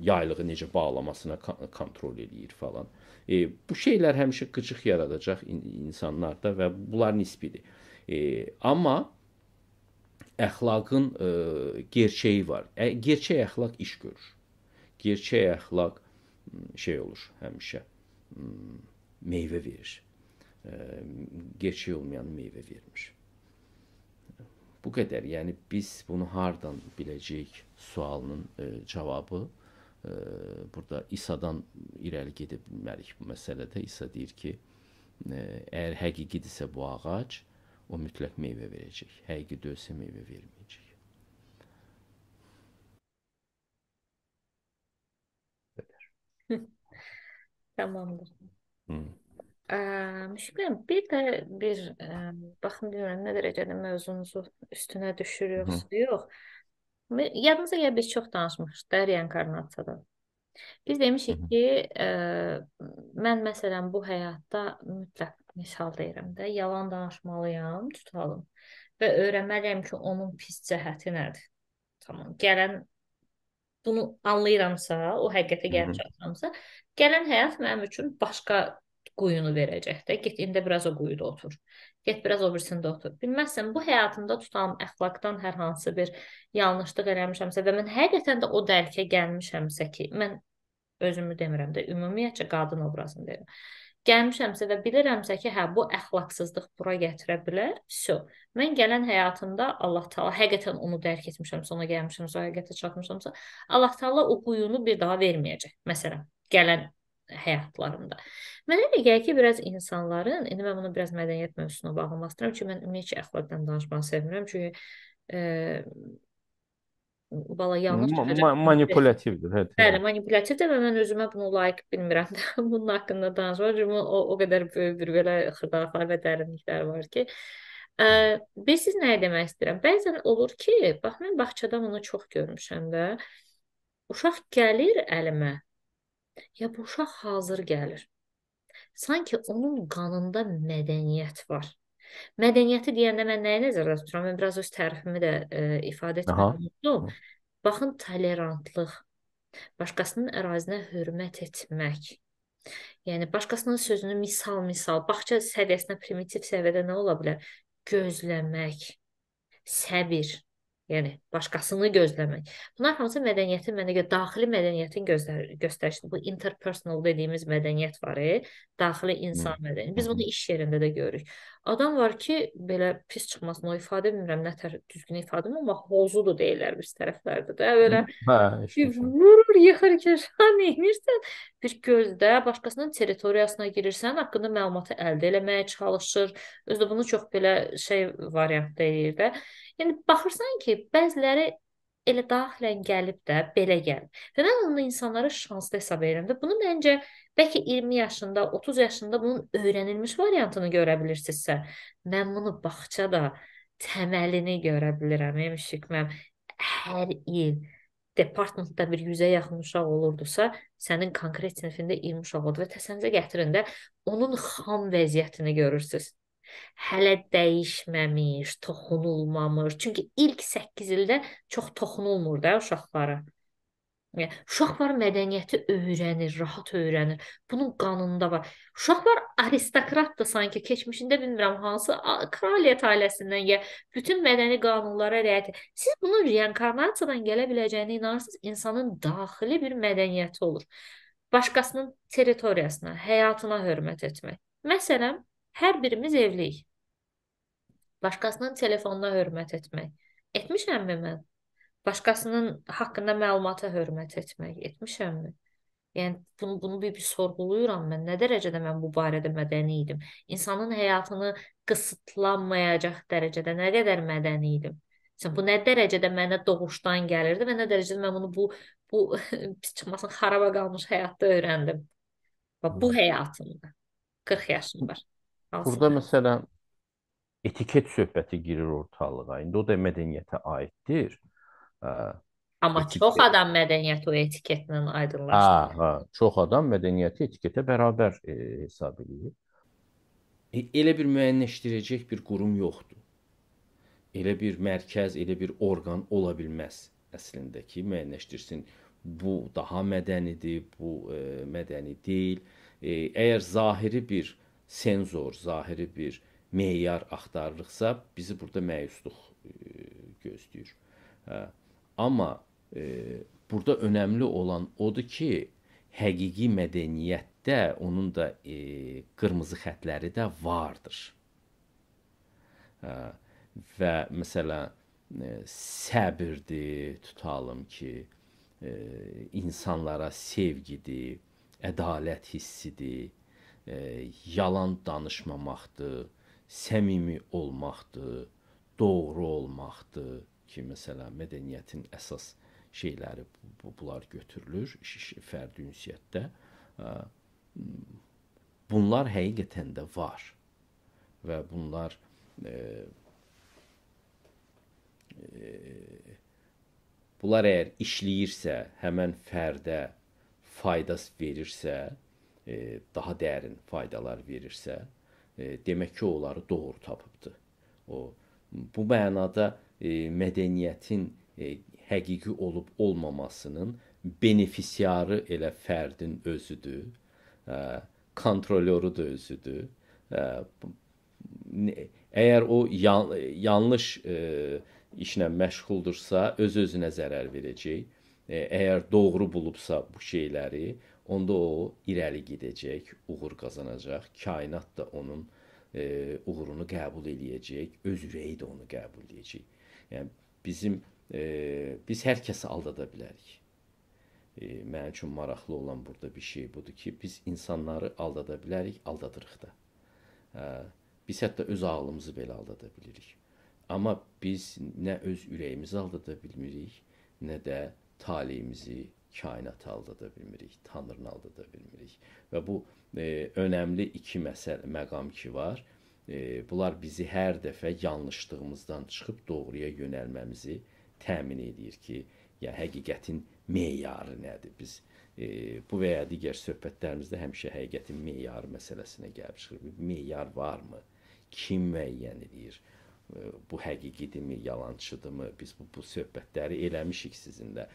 yaylığı necə bağlamasına kontrol eləyir falan. E, bu şeylər həmişə qıcıq yaradacaq insanlarda və bunlar nisbidir. E, amma əxlaqın e, gerçəyi var. E, gerçək əxlaq iş görür. Gerçək əxlaq şey olur həmişə. Hmm meyvə verir. Gerçək olmayan meyvə vermiş. Bu qədər. Yəni biz bunu hardan biləcəyik sualının cavabı burada İsa'dan irəli gedə bilmərik bu məsələdə. İsa deyir ki, əgər həqiqidirsə bu ağac, o mütləq meyvə verəcək. Həqiqi döysə meyvə verməyəcək. Tamamdır. Müşfiqəm, bir də bir ə, baxın deyirəm nə dərəcədə mövzumuzu üstünə düşür yoxsa Hı. yox. Yadınıza gəlir biz çox danışmışdıq da reinkarnasiyadan. Biz demişik ki, ə, mən məsələn bu həyatda mütləq misal deyirəm də, yalan danışmalıyam, tutalım və öyrənməliyəm ki, onun pis cəhəti nədir. Tamam, gələn bunu anlayıramsa, o həqiqətə gəlib çatıramsa, Gələn həyat mənim üçün başqa quyunu verəcək də. Get indi biraz o quyuda otur. Get biraz o birisində otur. Bilməzsən bu həyatımda tutan əxlaqdan hər hansı bir yanlışlıq eləmişəmsə və mən həqiqətən də o dərkə gəlmişəmsə ki, mən özümü demirəm də, ümumiyyətcə qadın obrazını deyirəm. Gəlmişəmsə və bilirəmsə ki, hə bu əxlaqsızlıq bura gətirə bilər. So, mən gələn həyatımda Allah Taala həqiqətən onu dərk etmişəmsə, ona gəlmişəmsə, həqiqətə çatmışamsa, Allah Taala o quyunu bir daha verməyəcək. Məsələn, gələn həyatlarımda. Mənə elə gəlir ki, biraz insanların, indi mən bunu biraz mədəniyyət mövzusuna bağlamasdıram, çünki mən ümumiyyətlə əxlaqdan danışmanı sevmirəm, çünki e, bala yanlış Ma -ma manipulyativdir. Hə. Bəli, manipulyativdir və mən özümə bunu layiq bilmirəm də bunun haqqında danışmaq. Çünki o o qədər böyük bir belə xırdalıqlar və dərinliklər var ki, ə, e, biz siz nə demək istəyirəm? Bəzən olur ki, bax mən bağçada bunu çox görmüşəm də. Uşaq gəlir əlimə Ya bu uşaq hazır gəlir. Sanki onun qanında mədəniyyət var. Mədəniyyəti deyəndə mən nəyi nəzərdə tuturam? Mən biraz öz tərifimi də e, ifadə etməyi unutdum. Baxın, tolerantlıq, başqasının ərazinə hörmət etmək. Yəni başqasının sözünü misal-misal, bağça səviyyəsinə primitiv səviyyədə nə ola bilər? Gözləmək, səbir. Yəni başqasını gözləmək. Bunlar hamısı mədəniyyətin mənə görə daxili mədəniyyətin gözlər göstərişidir. Bu interpersonal dediyimiz mədəniyyət var, e? daxili insan mədəniyyəti. Biz bunu iş yerində də görürük. Adam var ki, belə pis çıxmasına ifadə bilmirəm, nə tər düzgün ifadə amma hozudur deyirlər biz tərəflərdə də. Belə hə, hə bir vurur, yıxır ki, nə edirsən? Bir gözdə başqasının territoriyasına girirsən, haqqında məlumatı əldə etməyə çalışır. Özü bunu çox belə şey variantda eləyir də. Yəni baxırsan ki, bəziləri elə daxilən gəlib də belə gəlir. Və mən onu insanları şanslı hesab edirəm də. Bunu məncə Bəlkə 20 yaşında, 30 yaşında bunun öyrənilmiş variantını görə bilirsinizsə, mən bunu bağçada təməlini görə bilirəm, müşükməm. Hər il departmentda bir 100-ə yaxın uşaq olurdusa, sənin konkret sinifində 20 uşaq oldu və təsəvvürə gətirin də onun xam vəziyyətini görürsüz. Hələ dəyişməmiş, toxunulmamış. Çünki ilk 8 ildə çox toxunulmur da uşaqlara. Yəni, uşaqlar mədəniyyəti öyrənir, rahat öyrənir. Bunun qanında var. Uşaqlar aristokrat da sanki keçmişində bilmirəm hansı kraliyyət ailəsindən ya bütün mədəni qanunlara riayət. Siz bunun reinkarnasiyadan gələ biləcəyinə inanırsınız. İnsanın daxili bir mədəniyyəti olur. Başqasının territoriyasına, həyatına hörmət etmək. Məsələn, hər birimiz evliyik. Başqasının telefonuna hörmət etmək. Etmişəmmi mən? başqasının haqqında məlumata hörmət etmək etmişəmmi? Yəni bunu bunu bir bir sorğuluyuram mən. Nə dərəcədə mən bu barədə mədəni idim? İnsanın həyatını qısıtlanmayacaq dərəcədə nə qədər mədəni idim? Sən bu nə dərəcədə mənə doğuşdan gəlirdi və nə dərəcədə mən bunu bu bu pis çıxmasın xaraba qalmış həyatda öyrəndim. Və bu həyatımda 40 yaşım var. Hansın Burada məsələn etiket söhbəti girir ortalığa. İndi o da mədəniyyətə aiddir. Hə. Amma etiket. çox adam mədəniyyəti o etiketlə aydınlaşır. Hə, hə, çox adam mədəniyyəti etiketə bərabər e, hesab edir. E, elə bir müəyyənləşdirəcək bir qurum yoxdur. Elə bir mərkəz, elə bir orqan ola bilməz əslində ki, müəyyənləşdirsin. Bu daha mədənidir, bu e, mədəni deyil. E, əgər zahiri bir senzor, zahiri bir meyar axtarırıqsa, bizi burada məyusluq e, gözləyir. Hə Amma e, burada önəmli olan odur ki, həqiqi mədəniyyətdə onun da e, qırmızı xətləri də vardır. Ə, e, və məsələn e, səbirdir, tutalım ki, e, insanlara sevgidir, ədalət hissidir, e, yalan danışmamaqdır, səmimi olmaqdır, doğru olmaqdır ki, məsələn, mədəniyyətin əsas şeyləri bunlar götürülür fərdi ünsiyyətdə. Bunlar həqiqətən də var. Və bunlar e, e, bunlar əgər işləyirsə, həmin fərdə faydası verirsə, e, daha dərin faydalar verirsə, e, demək ki, onları doğru tapıbdı. O bu mənada e, E, mədəniyyətin e, həqiqi olub olmamasının benefisiarı elə fərdin özüdür, e, kontrolyoru da özüdür. Əgər o yan, yanlış işlə məşğuldursa, öz-özünə zərər verəcək. Əgər doğru bulubsa bu şeyləri, onda o irəli gedəcək, uğur qazanacaq. Kainat da onun uğurunu qəbul eləyəcək, öz ürəyi də onu qəbul eləyəcək. Yəni bizim e, biz hər kəsi aldada bilərik. E, mənim üçün maraqlı olan burada bir şey budur ki, biz insanları aldada bilərik, aldadırıq da. E, biz hətta öz ağlımızı belə aldada bilirik. Amma biz nə öz ürəyimizi aldada bilmirik, nə də taleyimizi, kainatı aldada bilmirik, Tanrını aldada bilmirik. Və bu e, önəmli iki məsələ məqam ki var. E, e, bunlar bizi hər dəfə yanlışlığımızdan çıxıb doğruya yönəlməmizi təmin edir ki, ya həqiqətin meyarı nədir? Biz e, bu və ya digər söhbətlərimizdə həmişə həqiqətin meyarı məsələsinə gəlib çıxır. Bir meyar varmı? Kim müəyyən edir? bu həqiqidimi, yalançıdımı, biz bu, bu söhbətləri eləmişik sizinlə.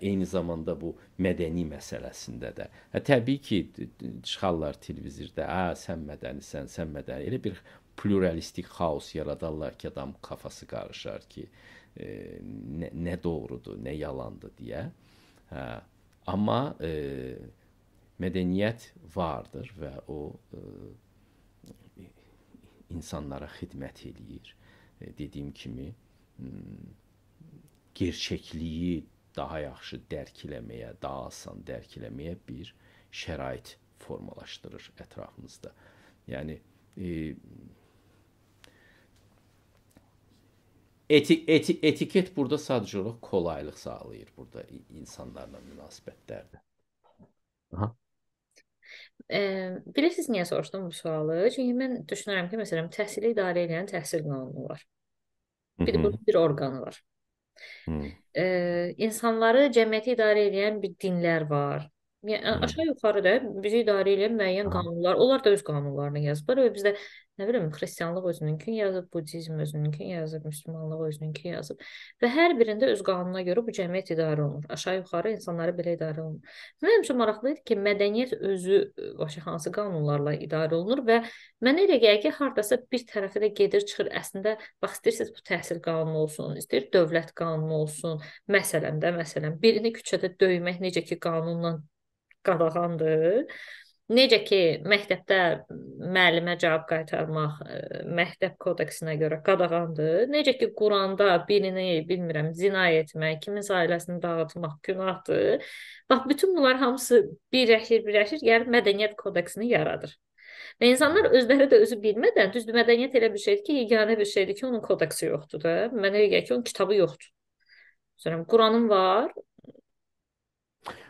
Eyni zamanda bu mədəni məsələsində də. Hə təbii ki, çıxarlar televizorda, "A, hə, sən mədənisən, sən mədəni." Elə bir pluralistik xaos yaradarlar ki, adam kafası qarışar ki, e, nə, nə doğrudur, nə yalandır deyə. Hə, amma e, mədəniyyət vardır və o e, insanlara xidmət eləyir. E, dediyim kimi hmm, gerçekliği daha yaxşı dərk eləməyə, daha asan dərk eləməyə bir şərait formalaşdırır ətrafımızda. Yəni e, eti, eti, etiket burada sadəcə olaraq qolaylıq sağlayır burada insanlarla münasibətlərdə. Aha. e, bilirsiniz niyə soruşdum bu sualı? Çünki mən düşünürəm ki, məsələn, təhsili idarə edən təhsil qanunu var. Bir Hı -hı. bir orqanı var. Hı. E, insanları cəmiyyəti idarə edən bir dinlər var. Yəni aşağı yuxarı da bizi idarə edən müəyyən qanunlar, onlar da öz qanunlarını yazıblar və bizdə nə bilim, xristianlıq özününkün yazıb, budizm özününkün yazıb, müsəlmanlıq özününkün yazıb və hər birində öz qanununa görə bu cəmiyyət idarə olunur. Aşağı-yuxarı insanları belə idarə olunur. Mənə həmişə maraqlı idi ki, mədəniyyət özü e, başqa hansı qanunlarla idarə olunur və mənə elə gəlir ki, hardasa bir tərəfə də gedir, çıxır. Əslində bax istəyirsiniz bu təhsil qanunu olsun, istəyir dövlət qanunu olsun. Məsələn də, məsələn, birini küçədə döymək necə ki qanunla qadağandır Necə ki, məktəbdə müəllimə cavab qaytarmaq e, məktəb kodeksinə görə qadağandır. Necə ki, Quranda birini, bilmirəm, zina etmək, kiminsə ailəsini dağıtmaq günahdır. Bax, bütün bunlar hamısı birləşir-birləşir, gəlib yəni mədəniyyət kodeksini yaradır. Və insanlar özləri də özü bilmədən, düzdür, mədəniyyət elə bir şeydir ki, yeganə bir şeydir ki, onun kodeksi yoxdur da. Mənə elə gəlir ki, onun kitabı yoxdur. Məsələn, Quranın var,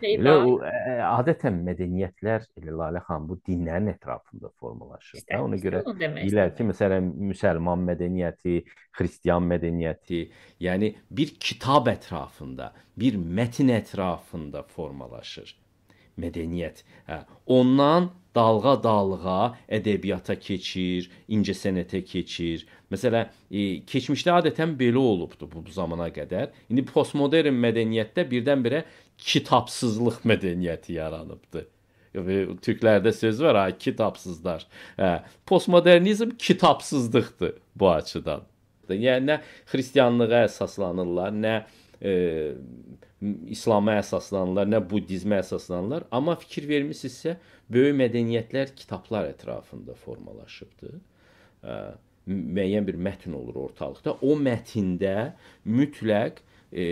Şey elə o, ə, adətən mədəniyyətlər elə Lalə xan bu dinlərin ətrafında formalaşır. İşte, ona görə deyirlər ki, məsələn, müsəlman mədəniyyəti, xristian mədəniyyəti, yəni bir kitab ətrafında, bir mətn ətrafında formalaşır mədəniyyət. Hə, ondan dalğa-dalğa ədəbiyyata keçir, incəsənətə keçir. Məsələn, e, keçmişdə adətən belə olubdu bu, bu zamana qədər. İndi postmodern mədəniyyətdə birdən-birə kitabsızlıq mədəniyyəti yaranıbdı. Türklərdə söz var ha, kitabsızlar. Hə, postmodernizm kitabsızlıqdır bu açıdan. Yəni nə xristianlığa əsaslanırlar, nə e, İslam'a əsaslanırlar, nə budizmə əsaslanırlar, amma fikir vermisinizsə, böyük mədəniyyətlər kitablar ətrafında formalaşıbdı. E, hə, müəyyən bir mətn olur ortalıqda. O mətndə mütləq e,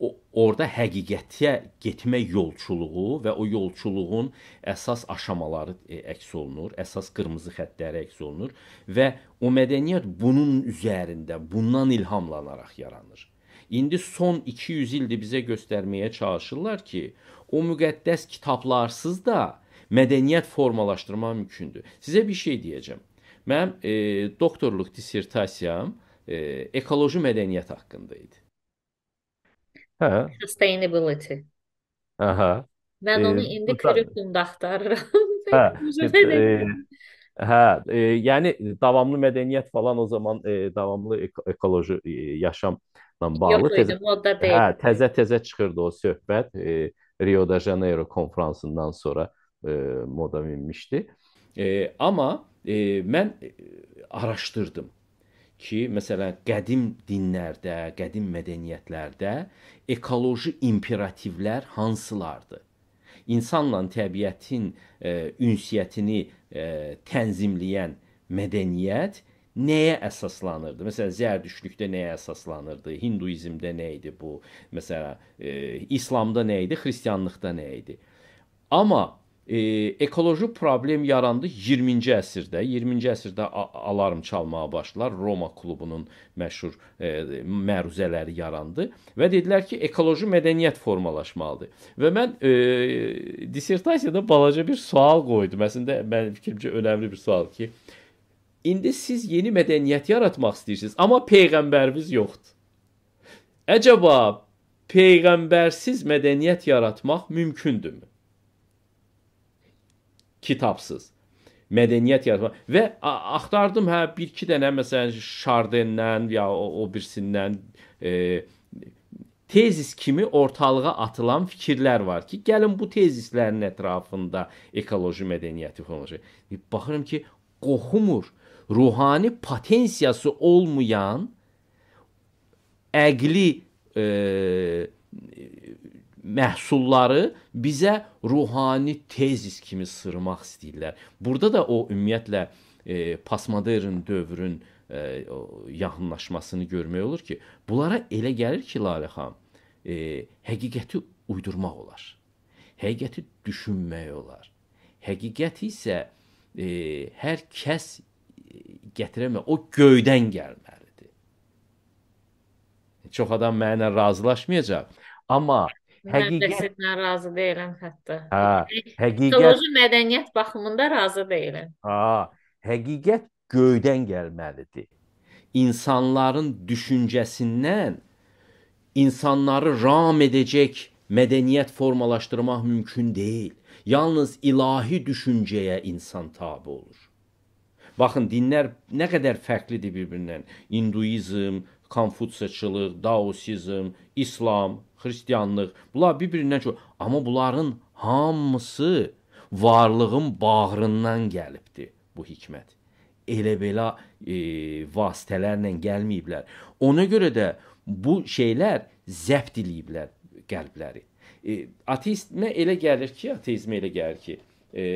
o, orada həqiqətə getmək yolçuluğu və o yolçuluğun əsas aşamaları e, əks olunur, əsas qırmızı xəttləri əks olunur və o mədəniyyət bunun üzərində, bundan ilhamlanaraq yaranır. İndi son 200 ildir bizə göstərməyə çalışırlar ki, o müqəddəs kitablarsız da mədəniyyət formalaşdırmaq mümkündür. Sizə bir şey deyəcəm. Mənim e, doktorluq dissertasiyam e, ekoloji mədəniyyət haqqında idi. Hə. Sustainability. Aha. Mən onu E, indi tutar- kurikulumda axtarıram. Hə, Təcrübə e, edirəm. hə, e, yəni davamlı mədəniyyət falan o zaman e, davamlı ek- ekoloji e, yaşamla Yox bağlı təzə idi, moda hə, deyil. təzə-təzə çıxırdı o söhbət. E, Rio de Janeiro konfransından sonra e, moda minmişdi. E, amma e, mən e, araşdırdım ki, məsələn, qədim dinlərdə, qədim mədəniyyətlərdə ekoloji imperativlər hansılardır? İnsanla təbiətin e, ünsiyyətini e, tənzimləyən mədəniyyət nəyə əsaslanırdı? Məsələn, zərdüştlükdə nəyə əsaslanırdı? Hinduizmdə nə idi bu? Məsələn, e, İslamda nə idi? Xristianlıqda nə idi? Amma e, ekoloji problem yarandı 20-ci əsrdə. 20-ci əsrdə alarm çalmağa başlar. Roma klubunun məşhur e, məruzələri yarandı və dedilər ki, ekoloji mədəniyyət formalaşmalıdır. Və mən e, dissertasiyada balaca bir sual qoydum. Əslində mənim fikrimcə önəmli bir sual ki, indi siz yeni mədəniyyət yaratmaq istəyirsiniz, amma peyğəmbəriniz yoxdur. Əcəba peyğəmbərsiz mədəniyyət yaratmaq mümkündürmü? kitabsız mədəniyyət yaratmaq və axtardım hə 1-2 dənə məsələn Şardendən ya o, o birisindən e, tezis kimi ortalığa atılan fikirlər var ki, gəlin bu tezislərin ətrafında ekoloji mədəniyyəti formalaşır. E, baxıram ki, qoxumur. Ruhani potensiyası olmayan əqli e, məhsulları bizə ruhani tezis kimi sırmaq istəyirlər. Burada da o ümumiyyətlə e, postmodern dövrün e, yaxınlaşmasını görmək olur ki, bunlara elə gəlir ki, Lalə xan, e, həqiqəti uydurmaq olar. Həqiqəti düşünmək olar. Həqiqət isə e, hər kəs gətirəmə, o göydən gəlməlidir. Çox adam mənə razılaşmayacaq, amma Həqiqət mən razı deyiləm hətta. Hə, həqiqət ekoloji mədəniyyət baxımında razı deyiləm. Ha, həqiqət göydən gəlməlidir. İnsanların düşüncəsindən insanları ram edəcək mədəniyyət formalaşdırmaq mümkün deyil. Yalnız ilahi düşüncəyə insan tabe olur. Baxın, dinlər nə qədər fərqlidir bir-birindən. İnduizm, konfutsiyaçılıq, daosizm, İslam, xristianlıq. Bunlar bir-birindən çox, amma bunların hamısı varlığın bağrından gəlibdi bu hikmət. Elə belə e, vasitələrlə gəlməyiblər. Ona görə də bu şeylər zəbt eliyiblər qəlbləri. E, ateizmə elə gəlir ki, ateizmə elə gəlir ki, e,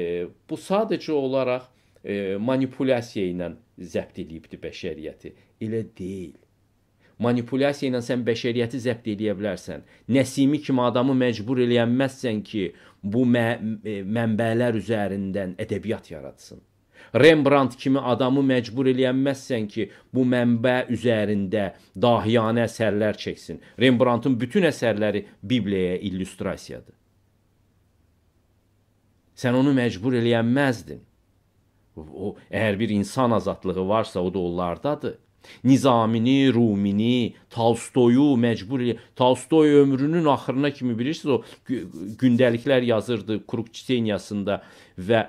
bu sadəcə olaraq e, manipulyasiya ilə zəbt eliyibdi bəşəriyyəti. Elə deyil manipulyasiya ilə sən bəşəriyyəti zəbt eləyə bilərsən. Nəsimi kimi adamı məcbur eləyə bilməzsən ki, bu mə e, mənbələr üzərindən ədəbiyyat yaratsın. Rembrandt kimi adamı məcbur eləyə bilməzsən ki, bu mənbə üzərində dahiyanə əsərlər çəksin. Rembrandtın bütün əsərləri Bibliyaya illüstrasiyadır. Sən onu məcbur eləyə bilməzdin. O, əgər bir insan azadlığı varsa, o da onlardadır. Nizamini, Rumini, Tolstoyu məcbur edir. Tolstoy ömrünün axırına kimi bilirsiniz o gündəliklər yazırdı Krukçiteniyasında və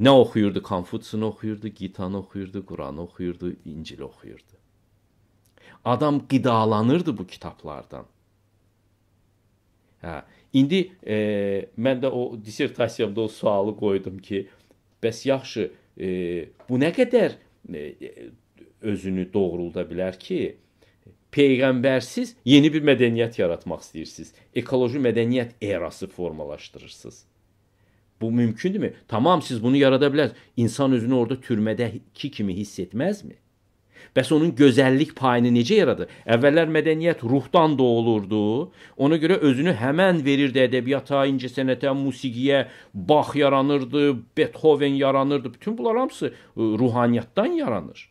nə oxuyurdu? Konfutsini oxuyurdu, Gitanı oxuyurdu, Quranı oxuyurdu, İncili oxuyurdu. Adam qidalanırdı bu kitablardan. Hə, indi e, mən də o dissertasiyamda o sualı qoydum ki, bəs yaxşı, e, bu nə qədər e, özünü doğrulda bilər ki, peyğəmbərsiz yeni bir mədəniyyət yaratmaq istəyirsiniz. Ekoloji mədəniyyət erası formalaşdırırsınız. Bu mümkündürmü? Tamam siz bunu yarada bilərsiniz. İnsan özünü orada türmədəki kimi hiss etməzmi? Bəs onun gözəllik payını necə yaradır? Əvvəllər mədəniyyət ruhdan doğulurdu. Ona görə özünü həmən verirdi ədəbiyyata, incəsənətə, musiqiyə. Bach yaranırdı, Beethoven yaranırdı. Bütün bunlar hamısı e, ruhaniyyatdan yaranır.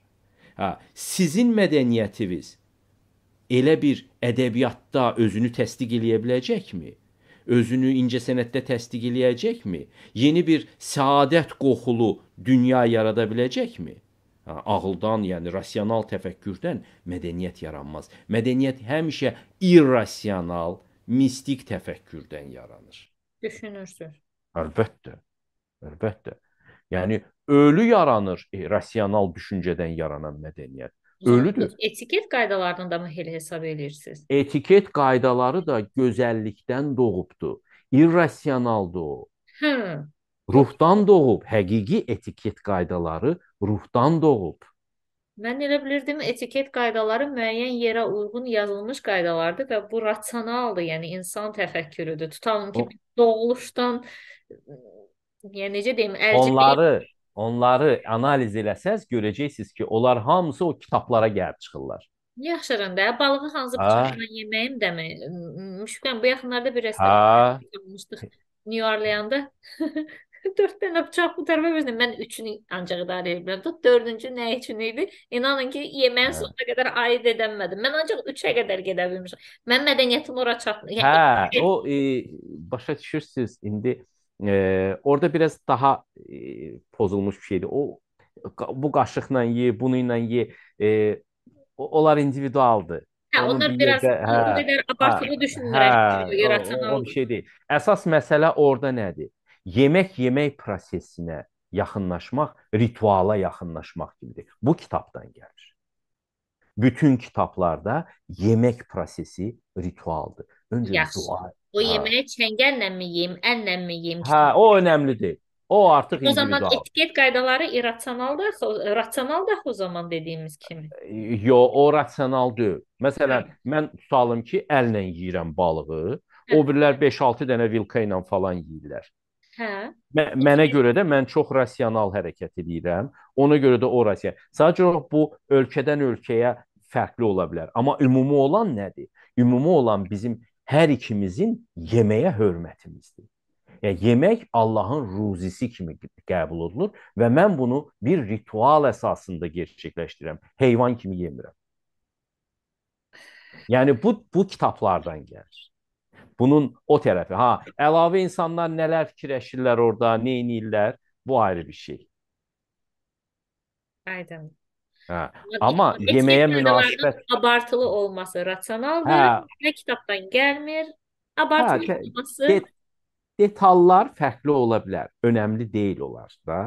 Ha, sizin mədəniyyətiniz elə bir ədəbiyyatda özünü təsdiq eləyə biləcəkmi? Özünü incəsənətdə təsdiq eləyəcəkmi? Yeni bir səadət qoxulu dünya yarada biləcəkmi? Ha, ağıldan, yəni rasional təfəkkürdən mədəniyyət yaranmaz. Mədəniyyət həmişə irrasional, mistik təfəkkürdən yaranır. Düşünürsüz. Əlbəttə. Əlbəttə. Yəni Ölü yaranır, e, rasional düşüncədən yaranan mədəniyyət. Ölüdür. Etiket qaydalarını da mı elə hesab edirsiniz? Etiket qaydaları da gözəllikdən doğubdu. İrrasionaldır o. Hə. Ruhdan doğub, həqiqi etiket qaydaları ruhdan doğub. Mən elə bilirdim etiket qaydaları müəyyən yerə uyğun yazılmış qaydalardır və bu rasionaldır, yəni insan təfəkkürüdür. Tutalım ki, o... doğuluşdan yəni necə deyim, əlcim Onları onları analiz eləsəz, görəcəksiniz ki, onlar hamısı o kitablara gəlib çıxırlar. Yaxşıdır da, balığı hansı bıçaqla yeməyim dəmi? Müşfiqəm, bu yaxınlarda bir restoranda olmuşduq. New Orleans-da. Dörd dənə bıçaq bu tərəfə versin. Mən üçünü ancaq idarə edə bilirdim. Dördüncü nə üçün idi? İnanın ki, yeməyin hə. sonuna qədər aid edəmədim. Mən ancaq üçə qədər gedə bilmişəm. Mən mədəniyyətim ora çatmır. Yəni, hə, o e, başa düşürsüz indi E, orada biraz daha e, pozulmuş bir şeydi. O bu qaşıqla ye, bunu ilə ye. E, onlar individualdı. Hə, onlar bir biraz yerdə, hə, o qədər hə, abartılı düşünürlər, hə, yaratan o, o bir şey deyil. Əsas məsələ orada nədir? Yemək yemək prosesinə yaxınlaşmaq, rituala yaxınlaşmaq kimidir. Bu kitabdan gəlir. Bütün kitablarda yemək prosesi ritualdır. Öncə Yaxşı. dua O yeməyi çəngəlləmi yeyim, əlləmi yeyim? Hə, o önəmlidir. O artıq individual. O zaman individual. etiket qaydaları irrasionaldır, rasionaldır o zaman dediyimiz kimi. Yo, o rasional deyil. Məsələn, hə. mən tutalım ki, əllə yeyirəm balığı, hə. o birilər 5-6 dənə vilka ilə falan yeyirlər. Hə. Mə mənə görə də mən çox rasional hərəkət edirəm. Ona görə də o rasional. Sadəcə bu ölkədən ölkəyə fərqli ola bilər. Amma ümumi olan nədir? Ümumi olan bizim hər ikimizin yeməyə hörmətimizdir. Yəni yemək Allahın ruzisi kimi qəbul olunur və mən bunu bir ritual əsasında gerçəkləşdirirəm. Heyvan kimi yemirəm. Yəni bu bu kitablardan gəlir. Bunun o tərəfi. Ha, əlavə insanlar nələr fikirləşirlər orada, nə edirlər, bu ayrı bir şey. Aydın. Hə. Amma yeməyə münasibət abartılı olması rasionaldır. Hə. Kitabdan gəlmir. Abartılı hə, olması det detallar fərqli ola bilər. Önəmli deyil olar da.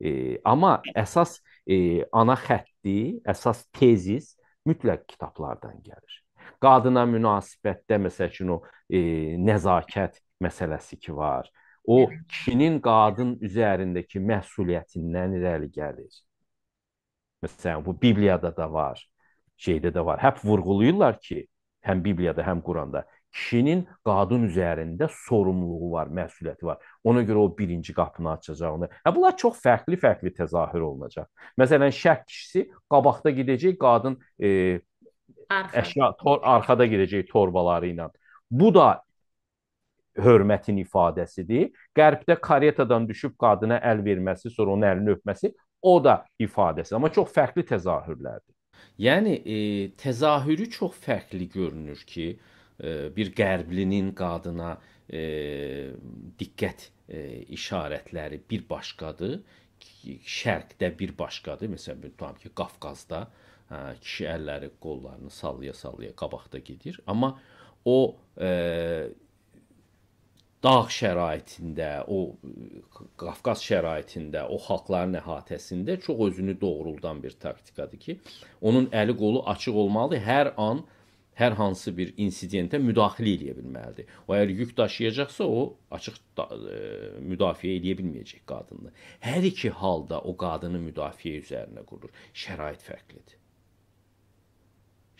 E, amma əsas e, ana xətti, əsas tezis mütləq kitablardan gəlir. Qadına münasibətdə məsəl üçün o e, nəzakət məsələsi ki var. O kişinin qadın üzərindəki məsuliyyətindən irəli gəlir. Məsələn, bu Bibliyada da var, şeydə də var. Həp vurğulayırlar ki, həm Bibliyada, həm Quranda kişinin qadın üzərində sorumluluğu var, məsuliyyəti var. Ona görə o birinci qapını açacağını. Hə bunlar çox fərqli-fərqli təzahür olunacaq. Məsələn, şərq kişisi qabaqda gedəcək, qadın e, Arxa. əşya tor arxada gedəcək torbaları ilə. Bu da hörmətin ifadəsidir. Qərbdə karetadan düşüb qadına əl verməsi, sonra onun əlini öpməsi o da ifadəsidir. Amma çox fərqli təzahürlərdir. Yəni e, təzahürü çox fərqli görünür ki, e, bir qərblinin qadına e, diqqət e, işarətləri bir başqadır, şərqdə bir başqadır. Məsələn, tutam ki, Qafqazda hə, kişi əlləri, qollarını sallaya-sallaya qabaqda gedir, amma o e, dağ şəraitində, o Qafqaz şəraitində, o xalqların əhatəsində çox özünü doğruldan bir taktikadır ki, onun əli qolu açıq olmalıdır. Hər an hər hansı bir insidentə müdaxilə eləyə bilməlidir. O əgər yük daşıyacaqsa, o açıq da, e, müdafiə eləyə bilməyəcək qadını. Hər iki halda o qadını müdafiə üzərinə qurur. Şərait fərqlidir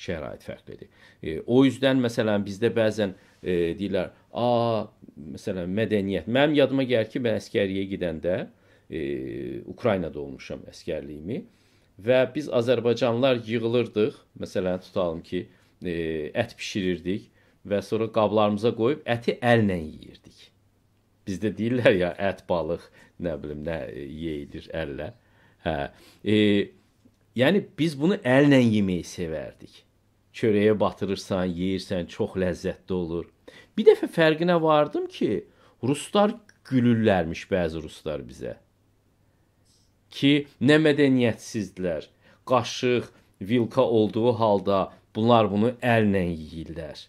şərait fərqlidir. E, o üzdən məsələn bizdə bəzən e, deyirlər, "A, məsələn mədəniyyət. Mənim yadıma gəlir ki, mən əskəriyə gedəndə e, Ukraynada olmuşam əskərliyimi və biz Azərbaycanlılar yığılırdıq. Məsələn tutalım ki, e, ət bişirirdik və sonra qablarımıza qoyub əti əllə yeyirdik. Bizdə deyirlər ya, ət, balıq, nə bilim, nə e, yeyilir əllə. Hə. E, Yəni biz bunu əllə yeməyi sevərdik. Çörəyə batırırsan, yeyirsən, çox ləzzətli olur. Bir dəfə fərqinə vardım ki, ruslar gülürlərmiş bəzi ruslar bizə. Ki, nə mədəniyyətsizdirlər. Qaşıq, vilka olduğu halda bunlar bunu əllə yeyirlər.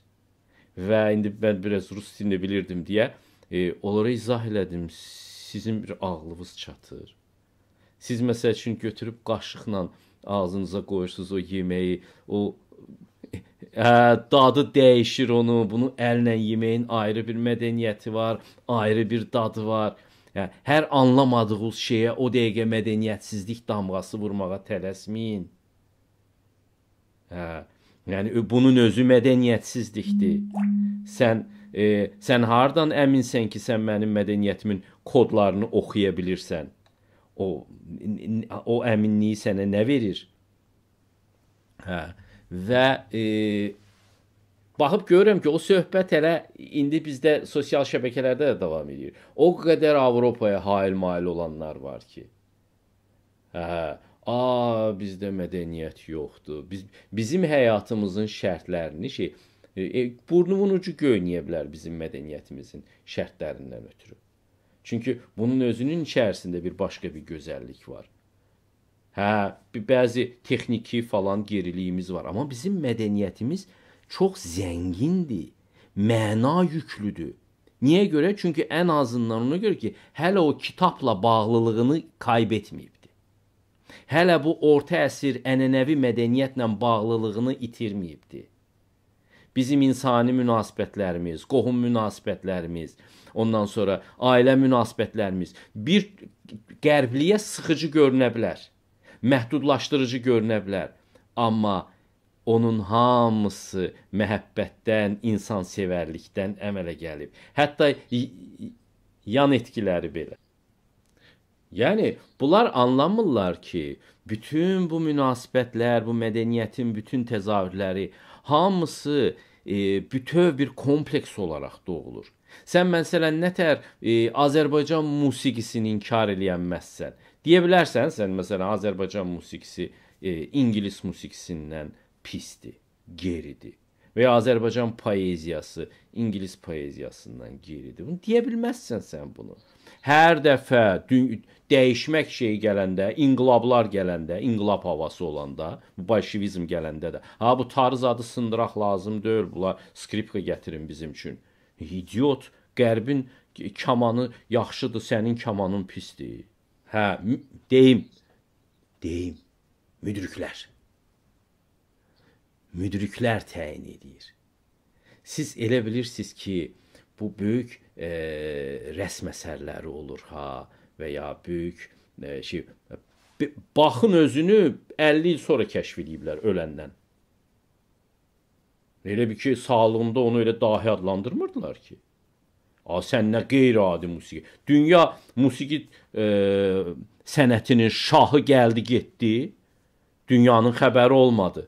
Və indi mən biraz rus dilini bilirdim deyə e, onlara izah elədim. Sizin bir ağlınız çatır. Siz məsəl üçün götürüb qaşıqla ağzınıza qoyursunuz o yeməyi, o ə, hə, dadı dəyişir onu. Bunu əllə yeməyin ayrı bir mədəniyyəti var, ayrı bir dadı var. Yəni hər anlamadığınız şeyə o dəqiqə mədəniyyətsizlik damğası vurmağa tələsməyin. Hə, yəni bunun özü mədəniyyətsizlikdir. Sən e, sən hardan əminsən ki, sən mənim mədəniyyətimin kodlarını oxuya bilirsən? O o əminliyi sənə nə verir? Hə. Və e, baxıb görürəm ki, o söhbət hələ indi bizdə sosial şəbəkələrdə də davam edir. O qədər Avropaya hayl-mayl olanlar var ki. Hə, hə. A, bizdə mədəniyyət yoxdur. Biz bizim həyatımızın şərtlərini şey e, e burnumun ucu göynəyə bilər bizim mədəniyyətimizin şərtlərindən ötürü. Çünki bunun özünün içərisində bir başqa bir gözəllik var. Hə, bəzi texniki falan geriliyimiz var, amma bizim mədəniyyətimiz çox zəngindir, məna yüklüdür. Niyə görə? Çünki ən azından ona görə ki, hələ o kitabla bağlılığını kaybetməyibdi. Hələ bu orta əsr ənənəvi mədəniyyətlə bağlılığını itirməyibdi bizim insani münasibətlərimiz, qohum münasibətlərimiz, ondan sonra ailə münasibətlərimiz bir qərbliyə sıxıcı görünə bilər. Məhdudlaşdırıcı görünə bilər. Amma onun hamısı məhəbbətdən, insansevərlikdən əmələ gəlib. Hətta yan etkiləri belə. Yəni bunlar anlamırlar ki, bütün bu münasibətlər, bu mədəniyyətin bütün təzahürləri hamısı e, bütöv bir kompleks olaraq doğulur. Sən məsələn nətər e, Azərbaycan musiqisini inkar eləyənməzsən. Deyə bilərsən sən məsələn Azərbaycan musiqisi e, ingilis musiqisindən pisdir, geridir və ya Azərbaycan poeziyası ingilis poeziyasından geridir. Bunu deyə bilməzsən sən bunu. Hər dəfə dün, dəyişmək şeyi gələndə, inqilablar gələndə, inqilab havası olanda, bu bolşevizm gələndə də, ha bu tarz adı sındıraq lazım deyil, bula skripka gətirin bizim üçün. İdiot, Qərbin kamanı yaxşıdır, sənin kamanın pisdir. Hə, deyim. Deyim. Müdriklər. Müdriklər təyin edir. Siz elə bilirsiniz ki, bu böyük e, rəsm əsərləri olur ha və ya böyük e, şey baxın özünü 50 il sonra kəşf ediblər öləndən. Elə bir ki, sağlığında onu elə dahi adlandırmırdılar ki. A sən nə qeyri-adi musiqi. Dünya musiqi e, sənətinin şahı gəldi, getdi. Dünyanın xəbəri olmadı.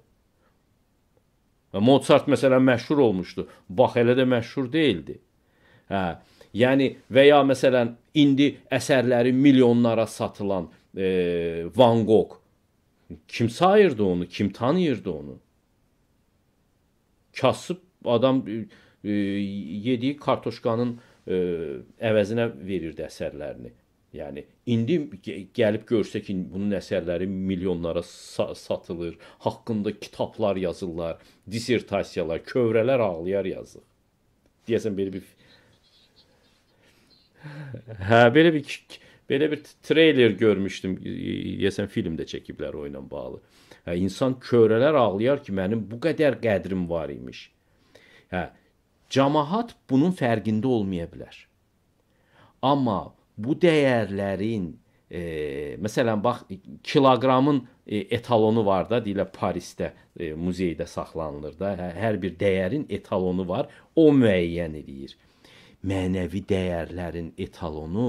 Və Mozart məsələn məşhur olmuşdu. Bax elə də məşhur değildi. Hə, Yəni və ya məsələn indi əsərləri milyonlara satılan e, Van Gogh kim sayırdı onu, kim tanıyırdı onu? Kasıb adam e, e yediyi kartoşkanın e, əvəzinə verirdi əsərlərini. Yəni indi gəlib görsə ki, bunun əsərləri milyonlara sa satılır, haqqında kitablar yazırlar, dissertasiyalar, kövrələr ağlayar yazır. Deyəsən belə bir Hə, belə bir belə bir treyler görmüşdüm. Deyəsən filmdə çəkiblər o ilə bağlı. Hə, insan kövrələr ağlayar ki, mənim bu qədər qədrim var imiş. Hə, cəmaət bunun fərqində olmaya bilər. Amma bu dəyərlərin e, məsələn bax kiloqramın e, etalonu var da, deyirlər Parisdə e, muzeydə saxlanılır da. Hə, hər bir dəyərin etalonu var, o müəyyən eləyir mənəvi dəyərlərin etalonu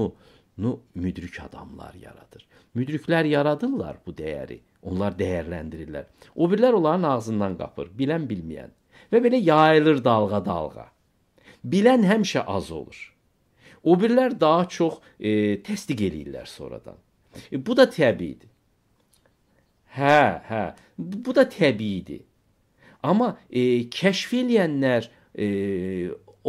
nu müdrik adamlar yaradır. Müdriklər yaradırlar bu dəyəri. Onlar dəyərləndirirlər. O birlər onların ağzından qapır, bilən bilməyən və belə yayılır dalğa-dalğa. Bilən həmişə az olur. O birlər daha çox e, təsdiq eləyirlər sonradan. E, bu da təbiidir. Hə, hə. Bu da təbiidir. Amma e, kəşf edənlər e,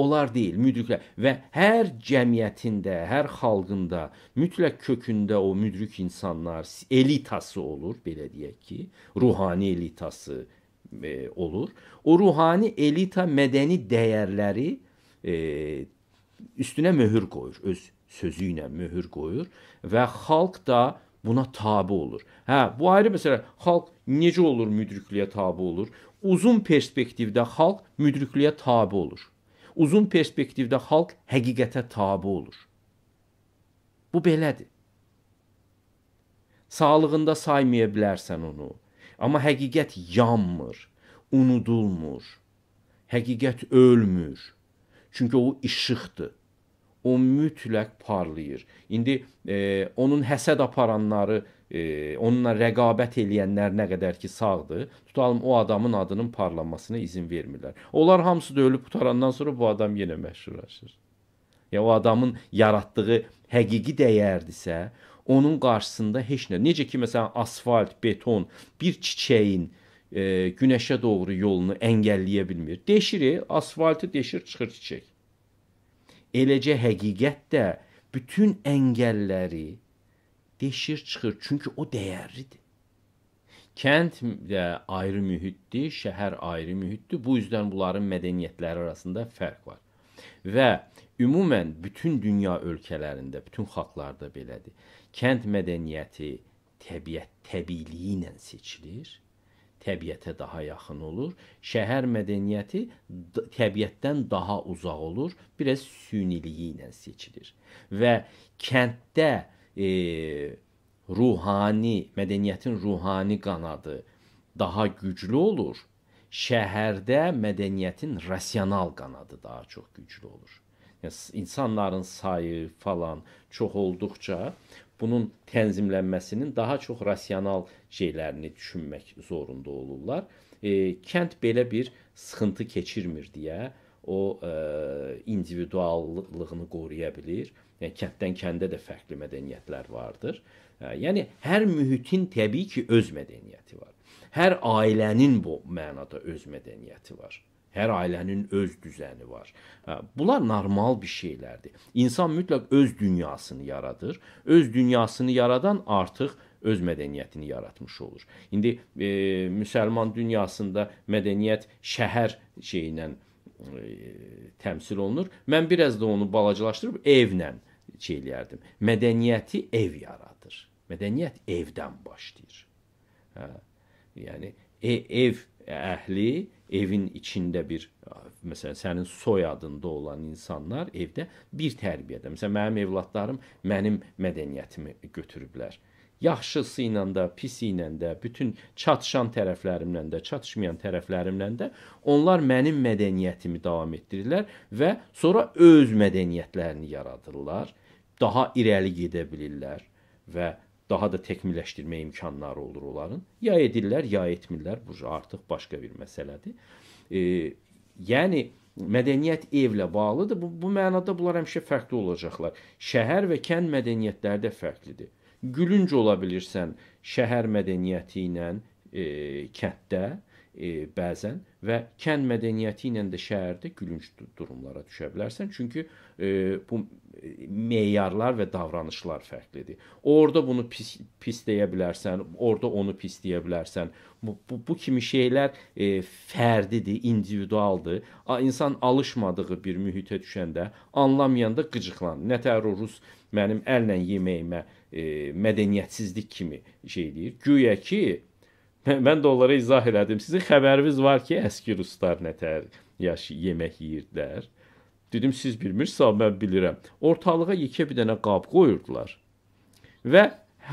onlar deyil, müdriklər və hər cəmiyyətində, hər xalqında mütləq kökündə o müdrik insanlar elitası olur, belə deyək ki, ruhani elitası e, olur. O ruhani elita mədəni dəyərləri e, üstünə möhür qoyur, öz sözü ilə möhür qoyur və xalq da buna tabe olur. Hə, bu ayrı məsələ. Xalq necə olur müdrikliyə tabe olur? Uzun perspektivdə xalq müdrikliyə tabe olur uzun perspektivdə xalq həqiqətə tabe olur. Bu belədir. Sağlığında saymaya bilərsən onu, amma həqiqət yanmır, unudulmur. Həqiqət ölmür. Çünki o işıqdır. O mütləq parlayır. İndi e, onun həsəd aparanları e, e, onunla rəqabət eləyənlər nə qədər ki sağdır, tutalım o adamın adının parlanmasına izin vermirlər. Onlar hamısı da ölüb qutarandan sonra bu adam yenə məşhurlaşır. Ya o adamın yaratdığı həqiqi dəyərdirsə, onun qarşısında heç nə. Necə ki məsələn asfalt, beton bir çiçəyin e, günəşə doğru yolunu əngəlləyə bilmir. Deşiri, e, asfaltı deşir, çıxır çiçək. Eləcə həqiqət də bütün əngəlləri deşir çıxır, çünki o dəyərlidir. Kənd də e, ayrı mühitdir, şəhər ayrı mühitdir. Bu üzdən bunların mədəniyyətləri arasında fərq var. Və ümumən bütün dünya ölkələrində, bütün xalqlarda belədir. Kənd mədəniyyəti təbiət təbiiliyi ilə seçilir təbiətə daha yaxın olur. Şəhər mədəniyyəti təbiətdən daha uzaq olur, biraz süyniliyi ilə seçilir. Və kənddə e, ruhani, mədəniyyətin ruhani qanadı daha güclü olur. Şəhərdə mədəniyyətin rasional qanadı daha çox güclü olur. Yəni insanların sayı falan çox olduqca bunun tənzimlənməsinin daha çox rasional şeylərini düşünmək zorunda olurlar. E, kənd belə bir sıxıntı keçirmir deyə o e, individuallığını qoruya bilər yəni e, kənddən kəndə də fərqli mədəniyyətlər vardır. E, yəni hər mühitin təbii ki öz mədəniyyəti var. Hər ailənin bu mənada öz mədəniyyəti var. Hər ailənin öz düzəni var. E, bunlar normal bir şeylərdir. İnsan mütləq öz dünyasını yaradır. Öz dünyasını yaradan artıq öz mədəniyyətini yaratmış olur. İndi e, müsəlman dünyasında mədəniyyət şəhər şeylə e, təmsil olunur. Mən biraz da onu balacalaşdırıb evlə şey eləyərdim. Mədəniyyəti ev yaradır. Mədəniyyət evdən başlayır. Hə. Yəni e, ev əhli evin içində bir məsələn sənin soyadında olan insanlar evdə bir tərbiyədə. Məsələn mənim evladlarım mənim mədəniyyətimi götürüblər. Yaxşısı ilə də, pisi ilə də, bütün çatışan tərəflərimlə də, çatışmayan tərəflərimlə də onlar mənim mədəniyyətimi davam etdirirlər və sonra öz mədəniyyətlərini yaradırlar daha irəli gedə bilirlər və daha da təkmilləşdirmə imkanları olur onların. Ya edirlər, ya etmirlər. Bu artıq başqa bir məsələdir. E, yəni mədəniyyət evlə bağlıdır. Bu bu mənada bunlar həmişə fərqli olacaqlar. Şəhər və kənd mədəniyyətləri də fərqlidir. Gülünc ola bilirsən şəhər mədəniyyəti ilə e, kənddə e, bəzən və kənd mədəniyyəti ilə də şəhərdə gülünc durumlara düşə bilərsən. Çünki e, bu e, meyarlar və davranışlar fərqlidir. Orda bunu pis, pis deyə bilərsən, orada onu pis deyə bilərsən. Bu bu, bu kimi şeylər e, fərdidir, individualdır. A, insan alışmadığı bir mühitə düşəndə, anlamayanda qıcıqlanır. Nətər o rus mənim əllə yeməyimə e, mədəniyyətsizlik kimi şey deyir. Güya ki, mən də onlara izah elədim. Sizin xəbəriniz var ki, əski ruslar nətər yaş yemək yeyirdilər. Dedim siz bilmirsiniz, mən bilirəm. Ortalığa yekə bir dənə qab qoyurdular. Və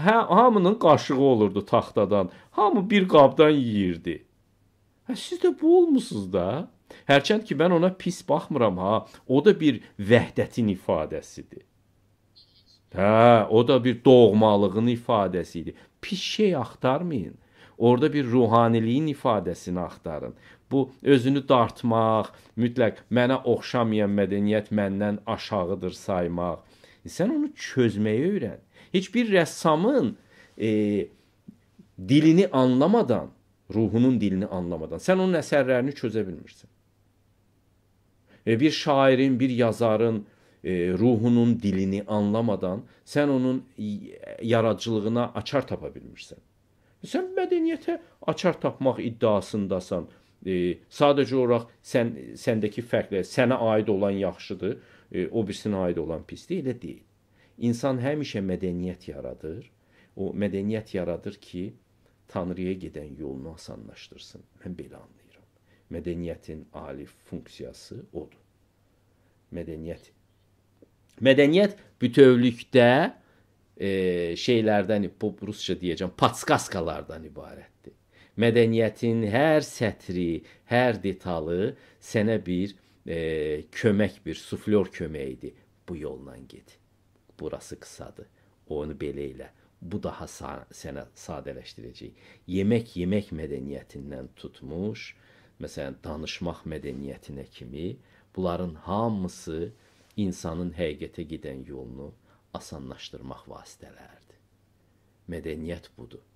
hə, hamının qaşığı olurdu taxtadan. Hamı bir qabdan yeyirdi. Hə siz də bu olmusunuz da. Hərçənd ki mən ona pis baxmıram ha. O da bir vəhdətin ifadəsidir. Hə, o da bir doğmalığın ifadəsi idi. Pis şey axtarmayın. Orada bir ruhaniliyin ifadəsini axtarın. Bu özünü dartmaq, mütləq mənə oxşamayan mədəniyyət məndən aşağıdır saymaq. Sən onu çözməyi öyrən. Heç bir rəssamın e, dilini anlamadan, ruhunun dilini anlamadan sən onun əsərlərini çözə bilmirsən. E, bir şairin, bir yazarın e, ruhunun dilini anlamadan sən onun e, yaradıcılığına açar tapa bilmirsən. Sən mədəniyyətə açar tapmaq iddiasındasan. E, sadəcə olaraq sən səndəki fərqlər sənə aid olan yaxşıdır, e, o birisinə aid olan pisdir, elə deyil. İnsan həmişə mədəniyyət yaradır. O mədəniyyət yaradır ki, Tanrıya gedən yolunu asanlaşdırsın. Mən belə anlayıram. Mədəniyyətin ali funksiyası odur. Mədəniyyət Mədəniyyət bütövlükdə e, şeylərdən, pop rusca deyəcəm, patskaskalardan ibarətdir. Mədəniyyətin hər sətri, hər detalı sənə bir e, kömək, bir suflyor köməyidir. Bu yolla get. Burası qısadır. Onu belə elə. Bu daha sa sənə sadələşdirəcək. Yemək yemək mədəniyyətindən tutmuş, məsələn, danışmaq mədəniyyətinə kimi bunların hamısı insanın həqiqətə gedən yolunu asanlaşdırmaq vasitələridir. Mədəniyyət budur.